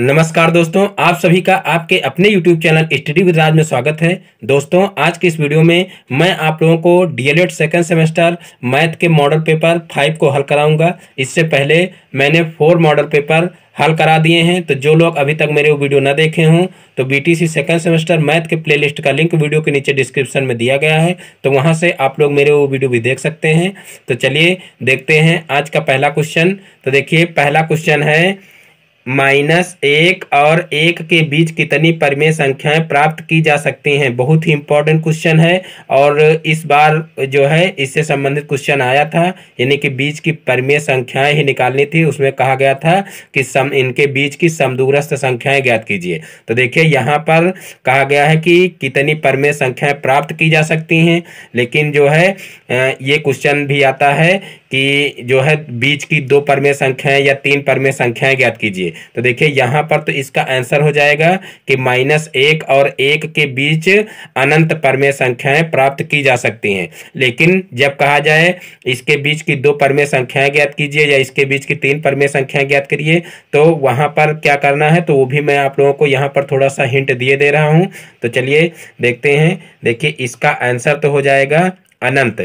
नमस्कार दोस्तों आप सभी का आपके अपने YouTube channel study with Raj में स्वागत है दोस्तों आज के इस वीडियो में मैं आप लोगों को डीएलएड सेकंड सेमेस्टर मैथ के मॉडल पेपर फाइव को हल कराऊंगा इससे पहले मैंने फोर मॉडल पेपर हल करा दिए हैं तो जो लोग अभी तक मेरे वो वीडियो ना देखे हों तो सी सेकेंड सेमेस्टर मैथ के प्ले का लिंक वीडियो के नीचे डिस्क्रिप्शन में दिया गया है तो वहां से आप लोग मेरे वो वीडियो भी देख सकते हैं तो चलिए देखते हैं आज का पहला क्वेश्चन तो देखिए पहला क्वेश्चन है माइनस एक और एक के बीच कितनी परिमेय संख्याएं प्राप्त की जा सकती हैं बहुत ही इंपॉर्टेंट क्वेश्चन है और इस बार जो है इससे संबंधित क्वेश्चन आया था यानी कि बीच की परिमेय संख्याएं ही निकालनी थी उसमें कहा गया था कि सम इनके बीच की समदूरस्थ संख्याएं ज्ञात कीजिए तो देखिए यहाँ पर कहा गया है कि कितनी परिमेय संख्याएं प्राप्त की जा सकती हैं लेकिन जो है ये क्वेश्चन भी आता है कि जो है बीच की दो परमेय संख्याएं या तीन परमेय संख्याएं ज्ञात कीजिए तो देखिए यहाँ पर तो इसका आंसर हो जाएगा कि माइनस एक और एक के बीच अनंत परमेय संख्याएं प्राप्त की जा सकती हैं लेकिन जब कहा जाए इसके बीच की दो परमेय संख्याएं ज्ञात कीजिए या इसके बीच की तीन परमेय संख्याएं ज्ञात करिए तो वहां पर क्या करना है तो वो भी मैं आप लोगों को यहाँ पर थोड़ा सा हिंट दिए दे रहा हूँ तो चलिए देखते हैं देखिए इसका आंसर तो हो जाएगा अनंत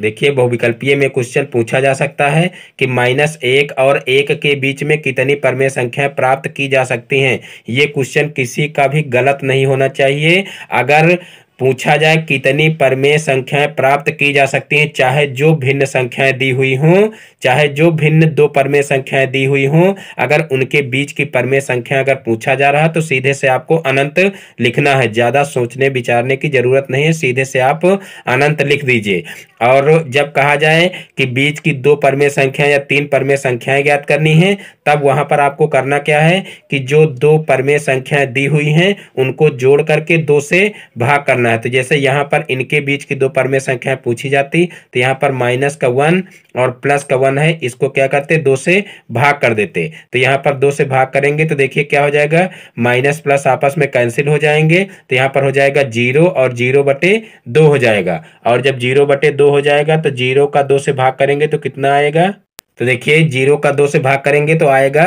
देखिए बहुविकल्पीय में क्वेश्चन पूछा जा सकता है कि माइनस एक और एक के बीच में कितनी परमेय संख्याएं प्राप्त की जा सकती हैं ये क्वेश्चन किसी का भी गलत नहीं होना चाहिए अगर पूछा जाए कितनी परमेय संख्याएं प्राप्त की जा सकती हैं चाहे जो भिन्न संख्याएं दी हुई हों चाहे जो भिन्न दो परमेय संख्याएं दी हुई हों अगर उनके बीच की परमेय संख्या अगर पूछा जा रहा तो सीधे से आपको अनंत लिखना है ज़्यादा सोचने विचारने की ज़रूरत नहीं है सीधे से आप अनंत लिख दीजिए और जब कहा जाए कि बीच की दो परमेय संख्या या तीन परमेय संख्याएं ज्ञात करनी है तब वहां पर आपको करना क्या है कि जो दो परमेय संख्याएं दी हुई हैं उनको जोड़ करके दो से भाग करना करना है तो जैसे यहाँ पर इनके बीच की दो परमेय संख्याएं पूछी जाती तो यहाँ पर माइनस का वन और प्लस का वन है इसको क्या करते दो से भाग कर देते तो यहाँ पर दो से भाग करेंगे तो देखिए क्या हो जाएगा माइनस प्लस आपस में कैंसिल हो जाएंगे तो यहाँ पर हो जाएगा जीरो और जीरो बटे दो हो जाएगा और जब जीरो बटे दो हो जाएगा तो जीरो का दो से भाग करेंगे तो कितना आएगा तो देखिए जीरो का दो से भाग करेंगे तो आएगा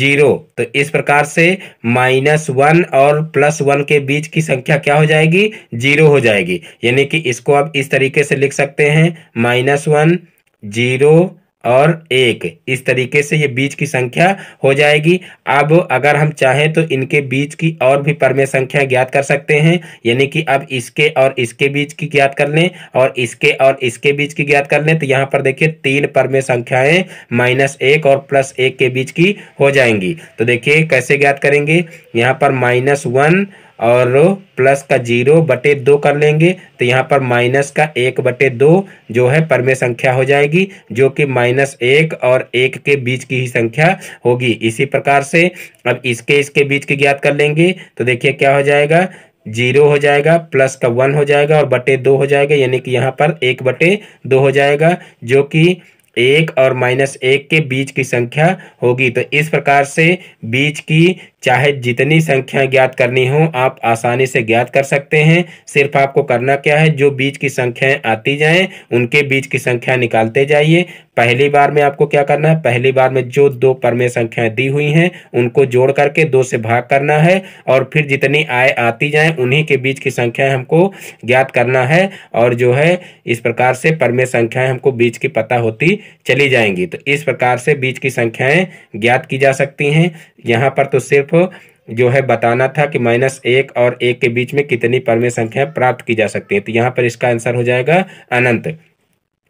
जीरो तो इस प्रकार से माइनस वन और प्लस वन के बीच की संख्या क्या हो जाएगी जीरो हो जाएगी यानी कि इसको आप इस तरीके से लिख सकते हैं माइनस वन जीरो और एक इस तरीके से ये बीज की संख्या हो जाएगी अब अगर हम चाहें तो इनके बीज की और भी परमेय संख्या ज्ञात कर सकते हैं यानी कि अब इसके और इसके बीज की ज्ञात कर लें और इसके और इसके बीज की ज्ञात कर लें तो यहाँ पर देखिए तीन परमेय संख्याएं माइनस एक और प्लस एक के बीच की हो जाएंगी तो देखिए कैसे ज्ञात करेंगे यहाँ पर माइनस वन और प्लस का जीरो बटे दो कर लेंगे तो यहाँ पर माइनस का एक बटे दो जो है परमे संख्या हो जाएगी जो कि माइनस एक और एक के बीच की ही संख्या होगी इसी प्रकार से अब इसके इसके बीच की ज्ञात कर लेंगे तो देखिए क्या हो जाएगा जीरो हो जाएगा प्लस का वन हो जाएगा और बटे दो हो जाएगा यानी कि यहाँ पर एक बटे दो हो जाएगा जो कि एक और माइनस एक के बीच की संख्या होगी तो इस प्रकार से बीच की चाहे जितनी संख्या ज्ञात करनी हो आप आसानी से ज्ञात कर सकते हैं सिर्फ आपको करना क्या है जो बीज की संख्याएं आती जाएं उनके बीज की संख्या निकालते जाइए पहली बार में आपको क्या करना है पहली बार में जो दो परमेय संख्याएं दी हुई हैं उनको जोड़ करके दो से भाग करना है और फिर जितनी आय आती जाए उन्हीं के बीच की संख्याएं हमको ज्ञात करना है और जो है इस प्रकार से परमेय संख्याएं हमको बीच की पता होती चली जाएंगी तो इस प्रकार से बीच की संख्याएं ज्ञात की जा सकती हैं यहाँ पर तो सिर्फ जो है बताना था कि माइनस एक और एक के बीच में कितनी परमेय संख्या प्राप्त की जा सकती है तो यहाँ पर इसका आंसर हो जाएगा अनंत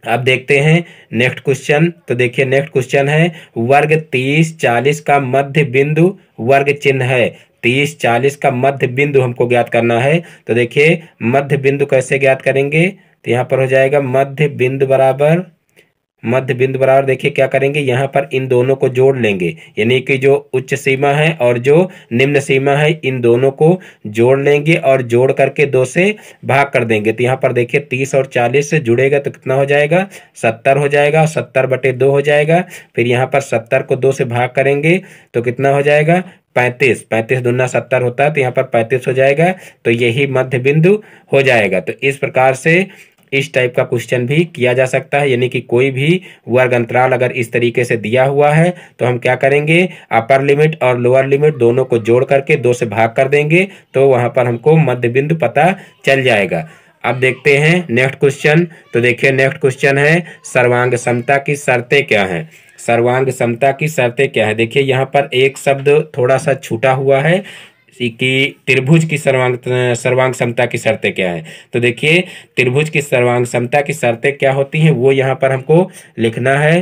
अब देखते हैं नेक्स्ट क्वेश्चन तो देखिए नेक्स्ट क्वेश्चन है वर्ग तीस चालीस का मध्य बिंदु वर्ग चिन्ह है तीस चालीस का मध्य बिंदु हमको ज्ञात करना है तो देखिए मध्य बिंदु कैसे ज्ञात करेंगे तो यहाँ पर हो जाएगा मध्य बिंदु बराबर मध्य बिंदु बराबर देखिए क्या करेंगे यहाँ पर इन दोनों को जोड़ लेंगे यानी कि जो उच्च सीमा है और जो निम्न सीमा है इन दोनों को जोड़ लेंगे और जोड़ करके दो से भाग कर देंगे तो यहाँ पर देखिए तीस और चालीस से जुड़ेगा तो कितना हो जाएगा सत्तर हो जाएगा और सत्तर बटे दो हो जाएगा फिर यहाँ पर सत्तर को दो से भाग करेंगे तो कितना हो जाएगा पैंतीस पैंतीस दुना सत्तर होता है तो यहाँ पर पैंतीस हो जाएगा तो यही मध्य बिंदु हो जाएगा तो इस प्रकार से इस टाइप का क्वेश्चन भी किया जा सकता है यानी कि कोई भी वर्ग अंतराल अगर इस तरीके से दिया हुआ है तो हम क्या करेंगे अपर लिमिट और लोअर लिमिट दोनों को जोड़ करके दो से भाग कर देंगे तो वहाँ पर हमको मध्य बिंदु पता चल जाएगा अब देखते हैं नेक्स्ट क्वेश्चन तो देखिए नेक्स्ट क्वेश्चन है सर्वांग समता की शर्तें क्या हैं सर्वांग समता की शर्तें क्या है देखिए यहाँ पर एक शब्द थोड़ा सा छूटा हुआ है कि त्रिभुज की सर्वांग सर्वांग समता की शर्तें क्या है तो देखिए त्रिभुज की सर्वांग समता की शर्तें क्या होती हैं वो यहाँ पर हमको लिखना है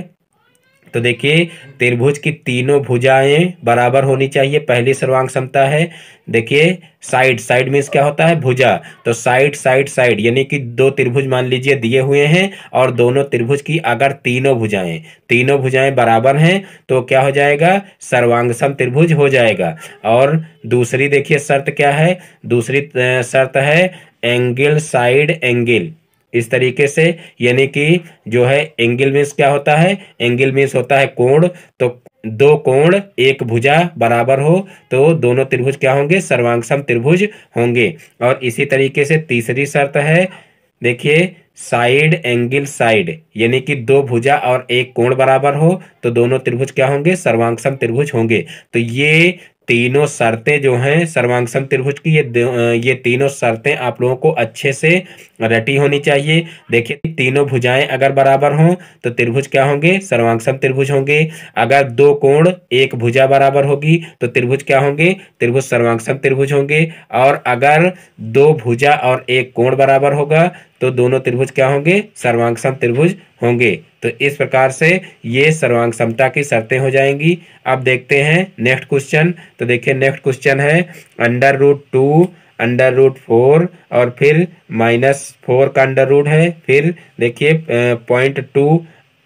तो देखिए त्रिभुज की तीनों भुजाएं बराबर होनी चाहिए पहली सर्वांग समता है देखिए साइड साइड मीन्स क्या होता है भुजा तो साइड साइड साइड यानी कि दो त्रिभुज मान लीजिए दिए हुए हैं और दोनों त्रिभुज की अगर तीनों भुजाएं तीनों भुजाएं बराबर हैं तो क्या हो जाएगा सर्वांग त्रिभुज हो जाएगा और दूसरी देखिए शर्त क्या है दूसरी शर्त है एंगल साइड एंगल इस तरीके से यानी कि जो है एंगल मीन्स क्या होता है एंगल मीन्स होता है कोण तो दो कोण एक भुजा बराबर हो तो दोनों त्रिभुज क्या होंगे सर्वांगसम त्रिभुज होंगे और इसी तरीके से तीसरी शर्त है देखिए साइड एंगल साइड यानी कि दो भुजा और एक कोण बराबर हो तो दोनों त्रिभुज क्या होंगे सर्वांगसम त्रिभुज होंगे तो ये तीनों शर्तें जो हैं सर्वांगसम त्रिभुज की ये ये तीनों शर्तें आप लोगों को अच्छे से रटी होनी चाहिए देखिए तीनों भुजाएं अगर बराबर हों तो त्रिभुज क्या होंगे सर्वांगसम त्रिभुज होंगे अगर दो कोण एक भुजा बराबर होगी तो त्रिभुज क्या होंगे त्रिभुज सर्वांगसम त्रिभुज होंगे और अगर दो भुजा और एक कोण बराबर होगा तो दोनों त्रिभुज क्या होंगे सर्वांगसम त्रिभुज होंगे तो इस प्रकार से ये सर्वांग समता की शर्तें हो जाएंगी अब देखते हैं नेक्स्ट क्वेश्चन तो देखिए नेक्स्ट क्वेश्चन है under root two under root four और फिर माइनस फोर का अंडर रूट है फिर देखिए पॉइंट टू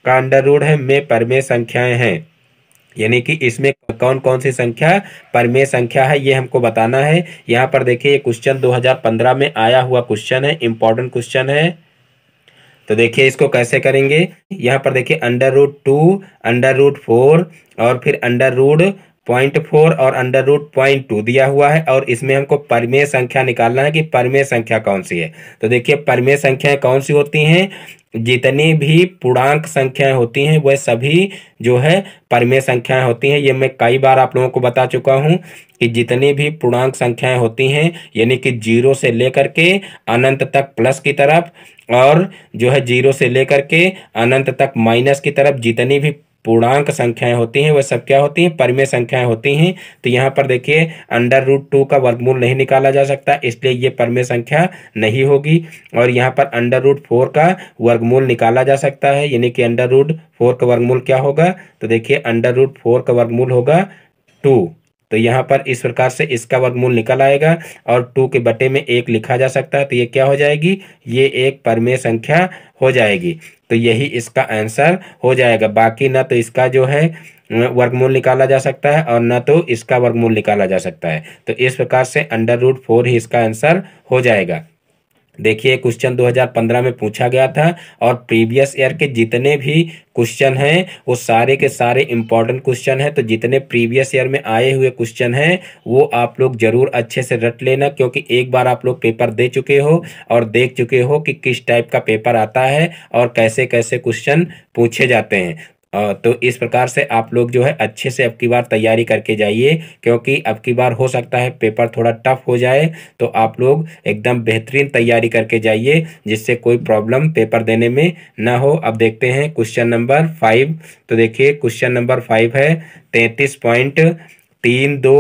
का अंडर रूट है में परमेय संख्याएं हैं यानी कि इसमें कौन कौन सी संख्या परमेय संख्या है ये हमको बताना है यहाँ पर देखिए ये क्वेश्चन 2015 में आया हुआ क्वेश्चन है इंपॉर्टेंट क्वेश्चन है तो देखिए इसको कैसे करेंगे यहाँ पर देखिए under root two under root four और फिर अंडर रूट पॉइंट फोर और अंडर रूट पॉइंट टू दिया हुआ है और इसमें हमको परमेय संख्या निकालना है कि परमेय संख्या कौन सी है तो देखिए परमेय संख्याएं कौन सी होती हैं जितनी भी पूर्णांक संख्याएं होती हैं वह सभी जो है परिमेय संख्याएं होती हैं ये मैं कई बार आप लोगों को बता चुका हूं कि जितनी भी पूर्णांक संख्याएं होती हैं यानी कि जीरो से लेकर के अनंत तक प्लस की तरफ और जो है जीरो से लेकर के अनंत तक माइनस की तरफ जितनी भी पूर्णांक संख्याएं होती हैं वह सब क्या होती हैं परिमेय संख्याएं होती हैं तो यहाँ पर देखिए अंडर रूट टू का वर्गमूल नहीं निकाला जा सकता इसलिए ये परिमेय संख्या नहीं होगी और यहाँ पर अंडर रूट फोर का वर्गमूल निकाला जा सकता है यानी कि अंडर रूट फोर का वर्गमूल क्या होगा तो देखिए अंडर रूट फोर का वर्गमूल होगा टू तो यहाँ पर इस प्रकार से इसका वर्गमूल निकल आएगा और टू के बटे में एक लिखा जा सकता है तो ये क्या हो जाएगी ये एक परमेय संख्या हो जाएगी तो यही इसका आंसर हो जाएगा बाकी ना तो इसका जो है वर्गमूल निकाला जा सकता है और न तो इसका वर्गमूल निकाला जा सकता है तो इस प्रकार से अंडर रूट फोर ही इसका आंसर हो जाएगा देखिए क्वेश्चन 2015 में पूछा गया था और प्रीवियस ईयर के जितने भी क्वेश्चन हैं वो सारे के सारे इंपॉर्टेंट क्वेश्चन हैं तो जितने प्रीवियस ईयर में आए हुए क्वेश्चन हैं वो आप लोग जरूर अच्छे से रट लेना क्योंकि एक बार आप लोग पेपर दे चुके हो और देख चुके हो कि किस टाइप का पेपर आता है और कैसे कैसे क्वेश्चन पूछे जाते हैं तो इस प्रकार से आप लोग जो है अच्छे से अब की बार तैयारी करके जाइए क्योंकि अब की बार हो सकता है पेपर थोड़ा टफ हो जाए तो आप लोग एकदम बेहतरीन तैयारी करके जाइए जिससे कोई प्रॉब्लम पेपर देने में ना हो अब देखते हैं क्वेश्चन नंबर फाइव तो देखिए क्वेश्चन नंबर फाइव है तैंतीस पॉइंट तीन दो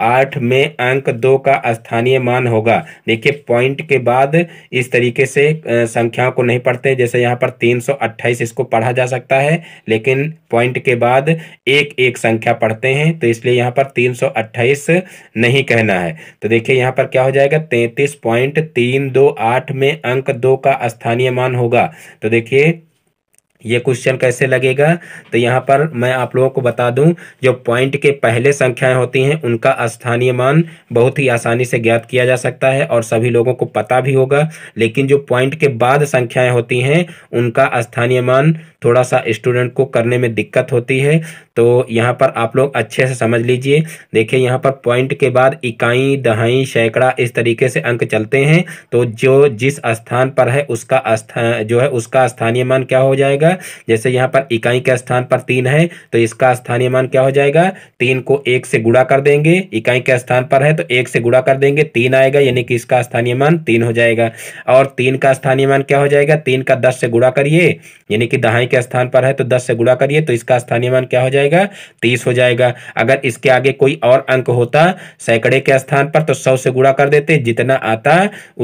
आठ में अंक दो का स्थानीय मान होगा देखिए पॉइंट के बाद इस तरीके से संख्याओं को नहीं पढ़ते जैसे यहाँ पर तीन सौ अट्ठाईस इसको पढ़ा जा सकता है लेकिन पॉइंट के बाद एक एक संख्या पढ़ते हैं तो इसलिए यहाँ पर तीन सौ अट्ठाईस नहीं कहना है तो देखिए यहाँ पर क्या हो जाएगा तैतीस पॉइंट तीन दो आठ में अंक दो का स्थानीय मान होगा तो देखिए ये क्वेश्चन कैसे लगेगा तो यहाँ पर मैं आप लोगों को बता दूं जो पॉइंट के पहले संख्याएं होती हैं उनका स्थानीय मान बहुत ही आसानी से ज्ञात किया जा सकता है और सभी लोगों को पता भी होगा लेकिन जो पॉइंट के बाद संख्याएं होती हैं उनका स्थानीय मान थोड़ा सा स्टूडेंट को करने में दिक्कत होती है तो यहाँ पर आप लोग अच्छे से समझ लीजिए देखिए यहाँ पर पॉइंट के बाद इकाई दहाई सैकड़ा इस तरीके से अंक चलते हैं तो जो जिस स्थान पर है उसका स्थान जो है उसका स्थानीय मान क्या हो जाएगा जैसे यहाँ पर इकाई के स्थान पर तीन है तो इसका स्थानीय मान क्या हो जाएगा तीन को एक से गुड़ा कर देंगे इकाई के स्थान पर है तो एक से गुड़ा कर देंगे तीन आएगा यानी कि इसका स्थानीय मान तीन हो जाएगा और तीन का स्थानीय मान क्या हो जाएगा तीन का दस से गुड़ा करिए यानी कि दहाई के स्थान पर है तो दस से गुणा करिए तो इसका स्थानीय मान क्या हो जाएगा तीस हो जाएगा अगर इसके आगे कोई और अंक होता सैकड़े के स्थान पर तो सौ से गुणा कर देते जितना आता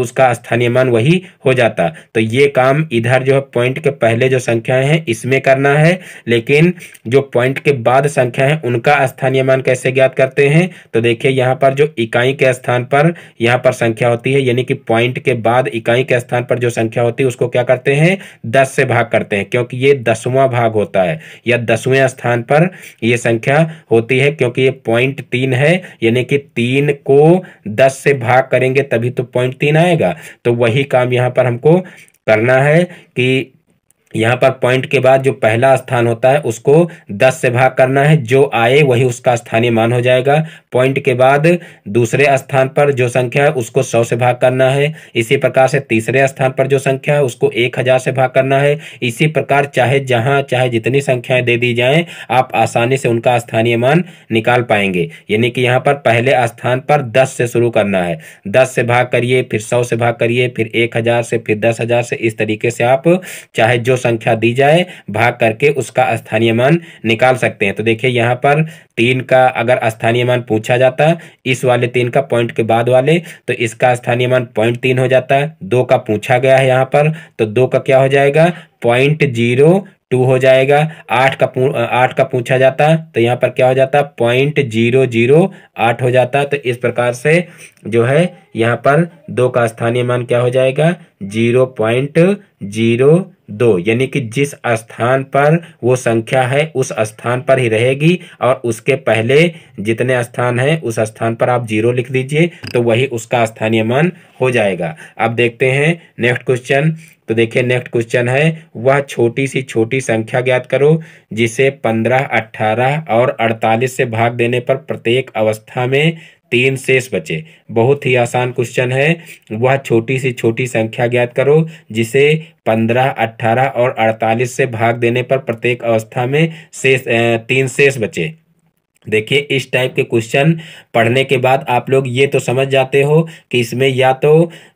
उसका स्थानीय मान वही हो जाता तो ये काम इधर जो है पॉइंट के पहले जो संख्याएं हैं इसमें करना है लेकिन जो पॉइंट के बाद संख्या है उनका स्थानीय मान कैसे ज्ञात करते हैं तो देखिए यहाँ पर जो इकाई के स्थान पर यहाँ पर संख्या होती है यानी कि पॉइंट के बाद इकाई के स्थान पर जो संख्या होती है उसको क्या करते हैं दस से भाग करते हैं क्योंकि ये दसवां भाग होता है या दसवें स्थान पर यह संख्या होती है क्योंकि ये पॉइंट तीन है यानी कि तीन को दस से भाग करेंगे तभी तो पॉइंट तीन आएगा तो वही काम यहां पर हमको करना है कि यहाँ पर पॉइंट के बाद जो पहला स्थान होता है उसको 10 से भाग करना है जो आए वही उसका स्थानीय मान हो जाएगा पॉइंट के बाद दूसरे स्थान पर जो संख्या है उसको 100 से भाग करना है इसी प्रकार से तीसरे स्थान पर जो संख्या है उसको 1000 से भाग करना है इसी प्रकार चाहे जहाँ चाहे जितनी संख्याएं दे दी जाएं आप आसानी से उनका स्थानीय मान निकाल पाएंगे यानी कि यहाँ पर पहले स्थान पर दस से शुरू करना है दस से भाग करिए फिर सौ से भाग करिए फिर एक से फिर दस से इस तरीके से आप चाहे जो संख्या दी जाए भाग करके उसका स्थानीय मान निकाल सकते हैं तो देखिए यहाँ पर तीन का अगर स्थानीय मान पूछा जाता इस वाले तीन का पॉइंट के बाद वाले तो इसका स्थानीय मान पॉइंट तीन हो जाता है दो का पूछा गया है यहाँ पर तो दो का क्या हो जाएगा पॉइंट जीरो टू हो जाएगा आठ का आठ का पूछा जाता तो यहाँ पर क्या हो जाता पॉइंट जीरो जीरो आठ हो जाता तो इस प्रकार से जो है यहाँ पर दो का स्थानीय मान क्या हो जाएगा जीरो पॉइंट जीरो दो यानी कि जिस स्थान पर वो संख्या है उस स्थान पर ही रहेगी और उसके पहले जितने स्थान हैं उस स्थान पर आप जीरो लिख दीजिए तो वही उसका स्थानीय मान हो जाएगा अब देखते हैं नेक्स्ट क्वेश्चन तो देखिए नेक्स्ट क्वेश्चन है वह छोटी सी छोटी संख्या ज्ञात करो जिसे पंद्रह अट्ठारह और अड़तालीस से भाग देने पर प्रत्येक अवस्था में तीन शेष बचे बहुत ही आसान क्वेश्चन है वह छोटी सी छोटी संख्या ज्ञात करो जिसे पंद्रह अट्ठारह और अड़तालीस से भाग देने पर प्रत्येक अवस्था में शेष तीन शेष बचे देखिए इस टाइप के क्वेश्चन पढ़ने के बाद आप लोग ये तो समझ जाते हो कि इसमें या तो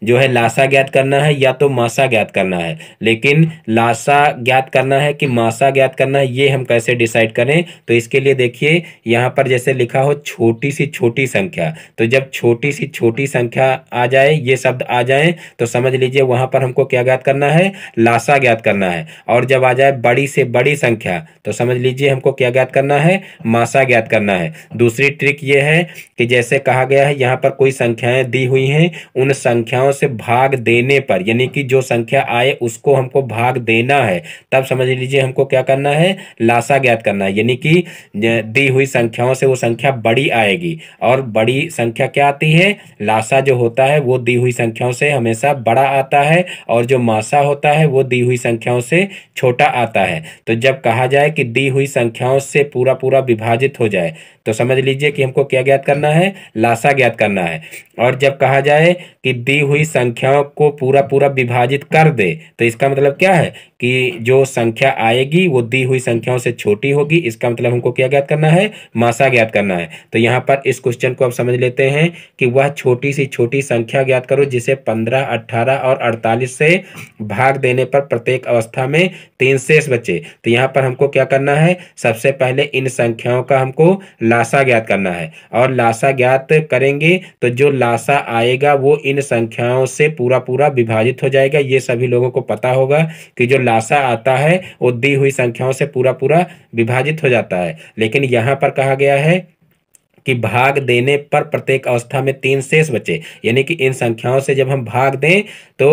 जो है लाशा ज्ञात करना है या तो मासा ज्ञात करना है लेकिन लाशा ज्ञात करना है कि मासा ज्ञात करना है ये हम कैसे डिसाइड करें तो इसके लिए देखिए यहाँ पर जैसे लिखा हो छोटी सी छोटी संख्या तो जब छोटी सी छोटी संख्या आ जाए ये शब्द आ जाए तो समझ लीजिए वहाँ पर हमको क्या ज्ञात करना है लाशा ज्ञात करना है और जब आ जाए बड़ी से बड़ी संख्या तो समझ लीजिए हमको क्या ज्ञात करना है मासा ज्ञात करना है दूसरी ट्रिक ये है कि जैसे कहा गया है यहाँ पर कोई संख्याएं दी हुई हैं उन संख्याओं से भाग देने पर यानी कि जो संख्या आए उसको हमको भाग देना है तब समझ लीजिए हमको क्या करना है लाशा ज्ञात करना है यानी कि दी हुई संख्याओं से वो संख्या बड़ी आएगी और बड़ी संख्या क्या आती है लाशा जो होता है वो दी हुई संख्याओं से हमेशा बड़ा आता है और जो मासा होता है वो दी हुई संख्याओं से छोटा आता है तो जब कहा जाए कि दी हुई संख्याओं से पूरा पूरा विभाजित हो जाए Right. तो समझ लीजिए कि हमको क्या ज्ञात करना है लासा ज्ञात करना है और जब कहा जाए कि दी हुई संख्याओं को पूरा पूरा विभाजित कर दे तो इसका मतलब क्या है कि जो संख्या आएगी वो दी हुई संख्याओं से छोटी होगी इसका मतलब हमको क्या ज्ञात करना है मासा ज्ञात करना है तो यहाँ पर इस क्वेश्चन को आप समझ लेते हैं कि वह छोटी सी छोटी संख्या ज्ञात करो जिसे पंद्रह अट्ठारह और अड़तालीस से भाग देने पर प्रत्येक अवस्था में तीन शेष बचे तो यहाँ पर हमको क्या करना है सबसे पहले इन संख्याओं का हमको लासा ज्ञात करना है और लासा ज्ञात करेंगे तो जो लासा आएगा वो इन संख्याओं से पूरा पूरा विभाजित हो जाएगा ये सभी लोगों को पता होगा कि जो लासा आता है वो दी हुई संख्याओं से पूरा पूरा विभाजित हो जाता है लेकिन यहाँ पर कहा गया है कि भाग देने पर प्रत्येक अवस्था में तीन शेष बचे यानी कि इन संख्याओं से जब हम भाग दें तो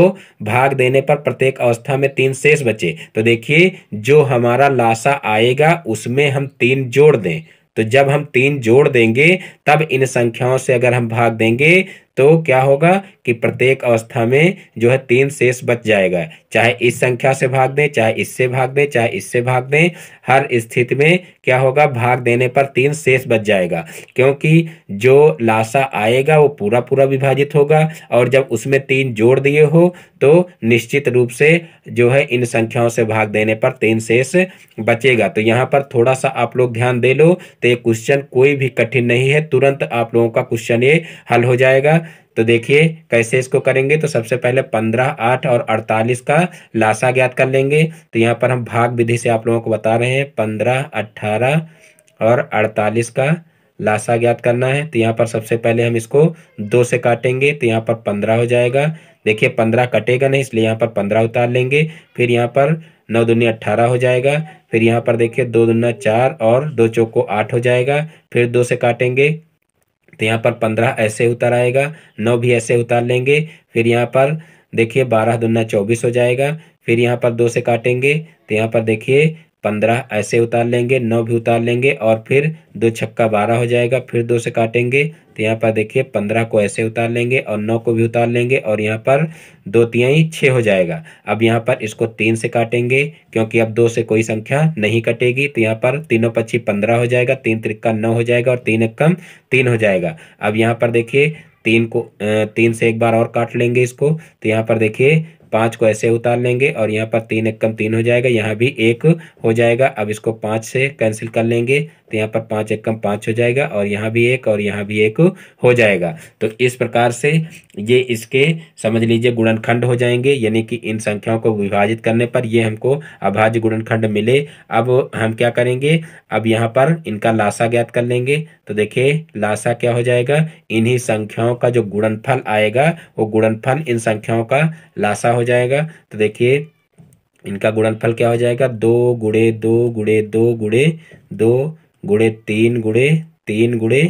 भाग देने पर प्रत्येक अवस्था में तीन शेष बचे तो देखिए जो हमारा लाशा आएगा उसमें हम तीन जोड़ दें तो जब हम तीन जोड़ देंगे तब इन संख्याओं से अगर हम भाग देंगे तो क्या होगा कि प्रत्येक अवस्था में जो है तीन शेष बच जाएगा चाहे इस संख्या से भाग दें चाहे इससे भाग दें चाहे इससे भाग दें हर स्थिति में क्या होगा भाग देने पर तीन शेष बच जाएगा क्योंकि जो लाशा आएगा वो पूरा पूरा विभाजित होगा और जब उसमें तीन जोड़ दिए हो तो निश्चित रूप से जो है इन संख्याओं से भाग देने पर तीन शेष बचेगा तो यहाँ पर थोड़ा सा आप लोग ध्यान दे लो तो ये क्वेश्चन कोई भी कठिन नहीं है तुरंत आप लोगों का क्वेश्चन ये हल हो जाएगा तो देखिए कैसे इसको करेंगे तो सबसे पहले पंद्रह आठ और अड़तालीस का लाशा ज्ञात कर लेंगे तो यहाँ पर हम भाग विधि से आप लोगों को बता रहे हैं पंद्रह अट्ठारह और अड़तालीस का लाशा ज्ञात करना है तो यहाँ पर सबसे पहले हम इसको दो से काटेंगे तो यहाँ पर पंद्रह हो जाएगा देखिए पंद्रह कटेगा नहीं इसलिए यहाँ पर पंद्रह उतार लेंगे फिर यहाँ पर नौ दुनिया अट्ठारह हो जाएगा फिर यहाँ पर देखिए दो दुनिया चार और दो चौको आठ हो जाएगा फिर दो से काटेंगे तो यहाँ पर पंद्रह ऐसे उतर आएगा नौ भी ऐसे उतार लेंगे फिर यहाँ पर देखिए बारह दुना चौबीस हो जाएगा फिर यहाँ पर दो से काटेंगे तो यहाँ पर देखिए पंद्रह ऐसे उतार लेंगे नौ भी उतार लेंगे और फिर दो छक्का बारह हो जाएगा फिर दो से काटेंगे तो यहाँ पर देखिए पंद्रह को ऐसे उतार लेंगे और नौ को भी उतार लेंगे और यहाँ पर दो ही छः हो जाएगा अब यहाँ पर इसको तीन से काटेंगे क्योंकि अब दो से कोई संख्या नहीं कटेगी तो यहाँ पर तीनों पच्ची पंद्रह हो जाएगा तीन त्रिक्का नौ हो जाएगा और तीन एकम तीन हो जाएगा अब यहाँ पर देखिए तीन को तीन से एक बार और काट लेंगे इसको तो यहाँ पर देखिए पाँच को ऐसे उतार लेंगे और यहाँ पर तीन एक कम तीन हो जाएगा यहाँ भी एक हो जाएगा अब इसको पाँच से कैंसिल कर लेंगे तो यहाँ पर पाँच एक कम पाँच हो जाएगा और यहाँ भी एक और यहाँ भी एक हो जाएगा तो इस प्रकार से ये इसके समझ लीजिए गुणनखंड हो जाएंगे यानी कि इन संख्याओं को विभाजित करने पर ये हमको अभाज्य गुणनखंड मिले अब हम क्या करेंगे अब यहाँ पर इनका लाशा ज्ञात कर लेंगे तो देखिए लाशा क्या हो जाएगा इन्हीं संख्याओं का जो गुणनफल आएगा वो गुणनफल इन संख्याओं का लाशा हो जाएगा तो देखिए इनका गुणनफल क्या हो जाएगा दो गुड़े दो गुड़े दो गुड़े दो गुड़े तीन गुड़े तीन गुड़े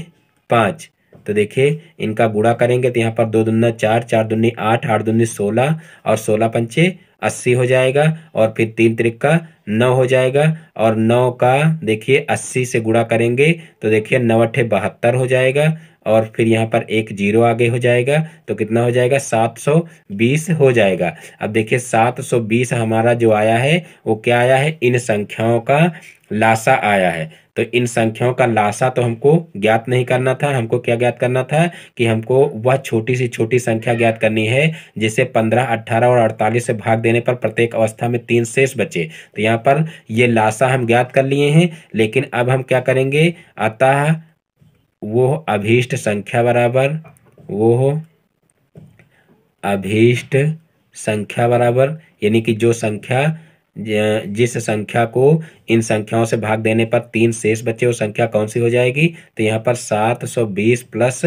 पाँच तो देखिए इनका गुड़ा करेंगे तो यहाँ पर दो दुन्ना चार चार दुन्नी आठ आठ दुन्नी सोलह और सोलह पंचे अस्सी हो जाएगा और फिर तीन त्रिक का नौ हो जाएगा और नौ का देखिए अस्सी से गुड़ा करेंगे तो देखिए नौ अट्ठे बहत्तर हो जाएगा और फिर यहाँ पर एक जीरो आगे हो जाएगा तो कितना हो जाएगा सात सौ बीस हो जाएगा अब देखिए सात सौ बीस हमारा जो आया है वो क्या आया है इन संख्याओं का लासा आया है तो इन संख्याओं का लासा तो हमको ज्ञात नहीं करना था हमको क्या ज्ञात करना था कि हमको वह छोटी सी छोटी संख्या ज्ञात करनी है जिसे 15, 18 और 48 से भाग देने पर प्रत्येक अवस्था में तीन शेष बचे तो यहाँ पर ये लासा हम ज्ञात कर लिए हैं लेकिन अब हम क्या करेंगे अतः वो अभीष्ट संख्या बराबर वो अभीष्ट संख्या बराबर यानी कि जो संख्या जिस संख्या को इन संख्याओं से भाग देने पर तीन शेष बचे वो संख्या कौन सी हो जाएगी तो यहाँ पर सात सौ बीस प्लस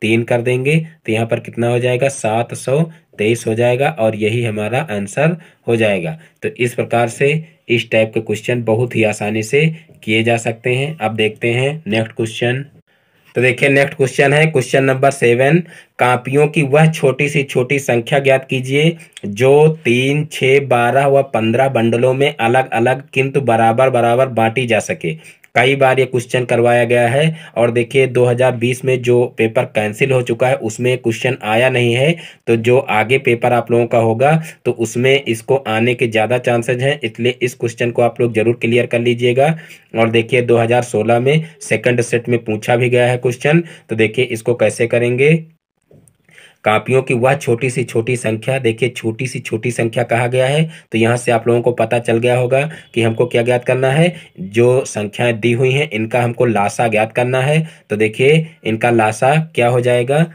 तीन कर देंगे तो यहाँ पर कितना हो जाएगा सात सौ तेईस हो जाएगा और यही हमारा आंसर हो जाएगा तो इस प्रकार से इस टाइप के क्वेश्चन बहुत ही आसानी से किए जा सकते हैं अब देखते हैं नेक्स्ट क्वेश्चन तो देखिए नेक्स्ट क्वेश्चन है क्वेश्चन नंबर सेवन कापियों की वह छोटी सी छोटी संख्या ज्ञात कीजिए जो तीन छः बारह व पंद्रह बंडलों में अलग अलग किंतु बराबर बराबर बांटी जा सके कई बार ये क्वेश्चन करवाया गया है और देखिए 2020 में जो पेपर कैंसिल हो चुका है उसमें क्वेश्चन आया नहीं है तो जो आगे पेपर आप लोगों का होगा तो उसमें इसको आने के ज़्यादा चांसेज हैं इसलिए इस क्वेश्चन को आप लोग जरूर क्लियर कर लीजिएगा और देखिए 2016 में सेकंड सेट में पूछा भी गया है क्वेश्चन तो देखिए इसको कैसे करेंगे कापियों की वह छोटी सी छोटी संख्या देखिए छोटी सी छोटी संख्या कहा गया है तो यहाँ से आप लोगों को पता चल गया होगा कि हमको क्या ज्ञात करना है जो संख्याएं दी हुई हैं इनका हमको लाशा ज्ञात करना है तो देखिए इनका लाशा क्या हो जाएगा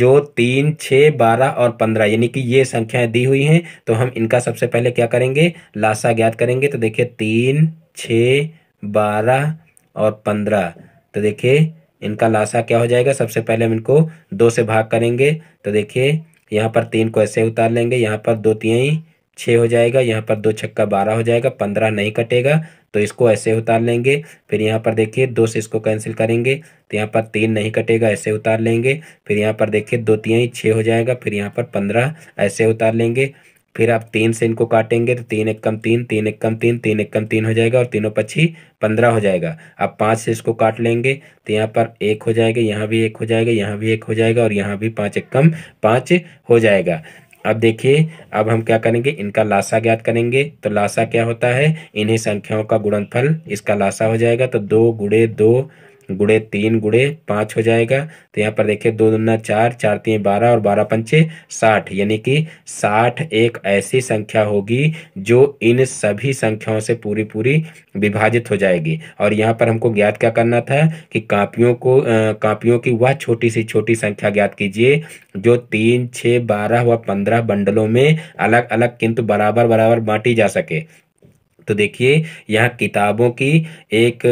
जो तीन छः बारह और पंद्रह यानी कि ये संख्याएं दी हुई हैं तो हम इनका सबसे पहले क्या करेंगे लाशा ज्ञात करेंगे तो देखिए तीन छः बारह और पंद्रह तो देखिए इनका लाशा क्या हो जाएगा सबसे पहले हम इनको दो से भाग करेंगे तो देखिए यहाँ पर तीन को ऐसे उतार लेंगे यहाँ पर दो तीन छः हो जाएगा यहाँ पर दो छक्का बारह हो जाएगा पंद्रह नहीं कटेगा तो इसको ऐसे उतार लेंगे फिर यहाँ पर देखिए दो से इसको कैंसिल करेंगे तो यहाँ पर तीन नहीं कटेगा ऐसे उतार लेंगे फिर यहाँ पर देखिए दो तीन छः हो जाएगा फिर यहाँ पर पंद्रह ऐसे उतार लेंगे फिर आप तीन से इनको काटेंगे तो तीन एक कम तीन तीन एक कम तीन तीन एक कम तीन हो जाएगा और तीनों पच्ची पंद्रह हो जाएगा आप पाँच से इसको काट लेंगे तो यहाँ पर एक हो जाएगा यहाँ भी एक हो जाएगा यहाँ भी एक हो जाएगा और यहाँ भी पाँच एक कम पाँच हो जाएगा अब देखिए अब हम क्या करेंगे इनका लाशा ज्ञात करेंगे तो लाशा क्या होता है इन्हीं संख्याओं का गुणनफल इसका लाशा हो जाएगा तो दो गुड़े दो गुड़े तीन गुड़े पाँच हो जाएगा तो यहाँ पर देखिए दो दुना चार चार तीन बारह और बारह पंचे साठ यानी कि साठ एक ऐसी संख्या होगी जो इन सभी संख्याओं से पूरी पूरी विभाजित हो जाएगी और यहाँ पर हमको ज्ञात क्या करना था कि कापियों को कापियों की वह छोटी सी छोटी संख्या ज्ञात कीजिए जो तीन छः बारह व पंद्रह बंडलों में अलग अलग किंतु बराबर बराबर बांटी जा सके तो देखिए यहाँ किताबों की एक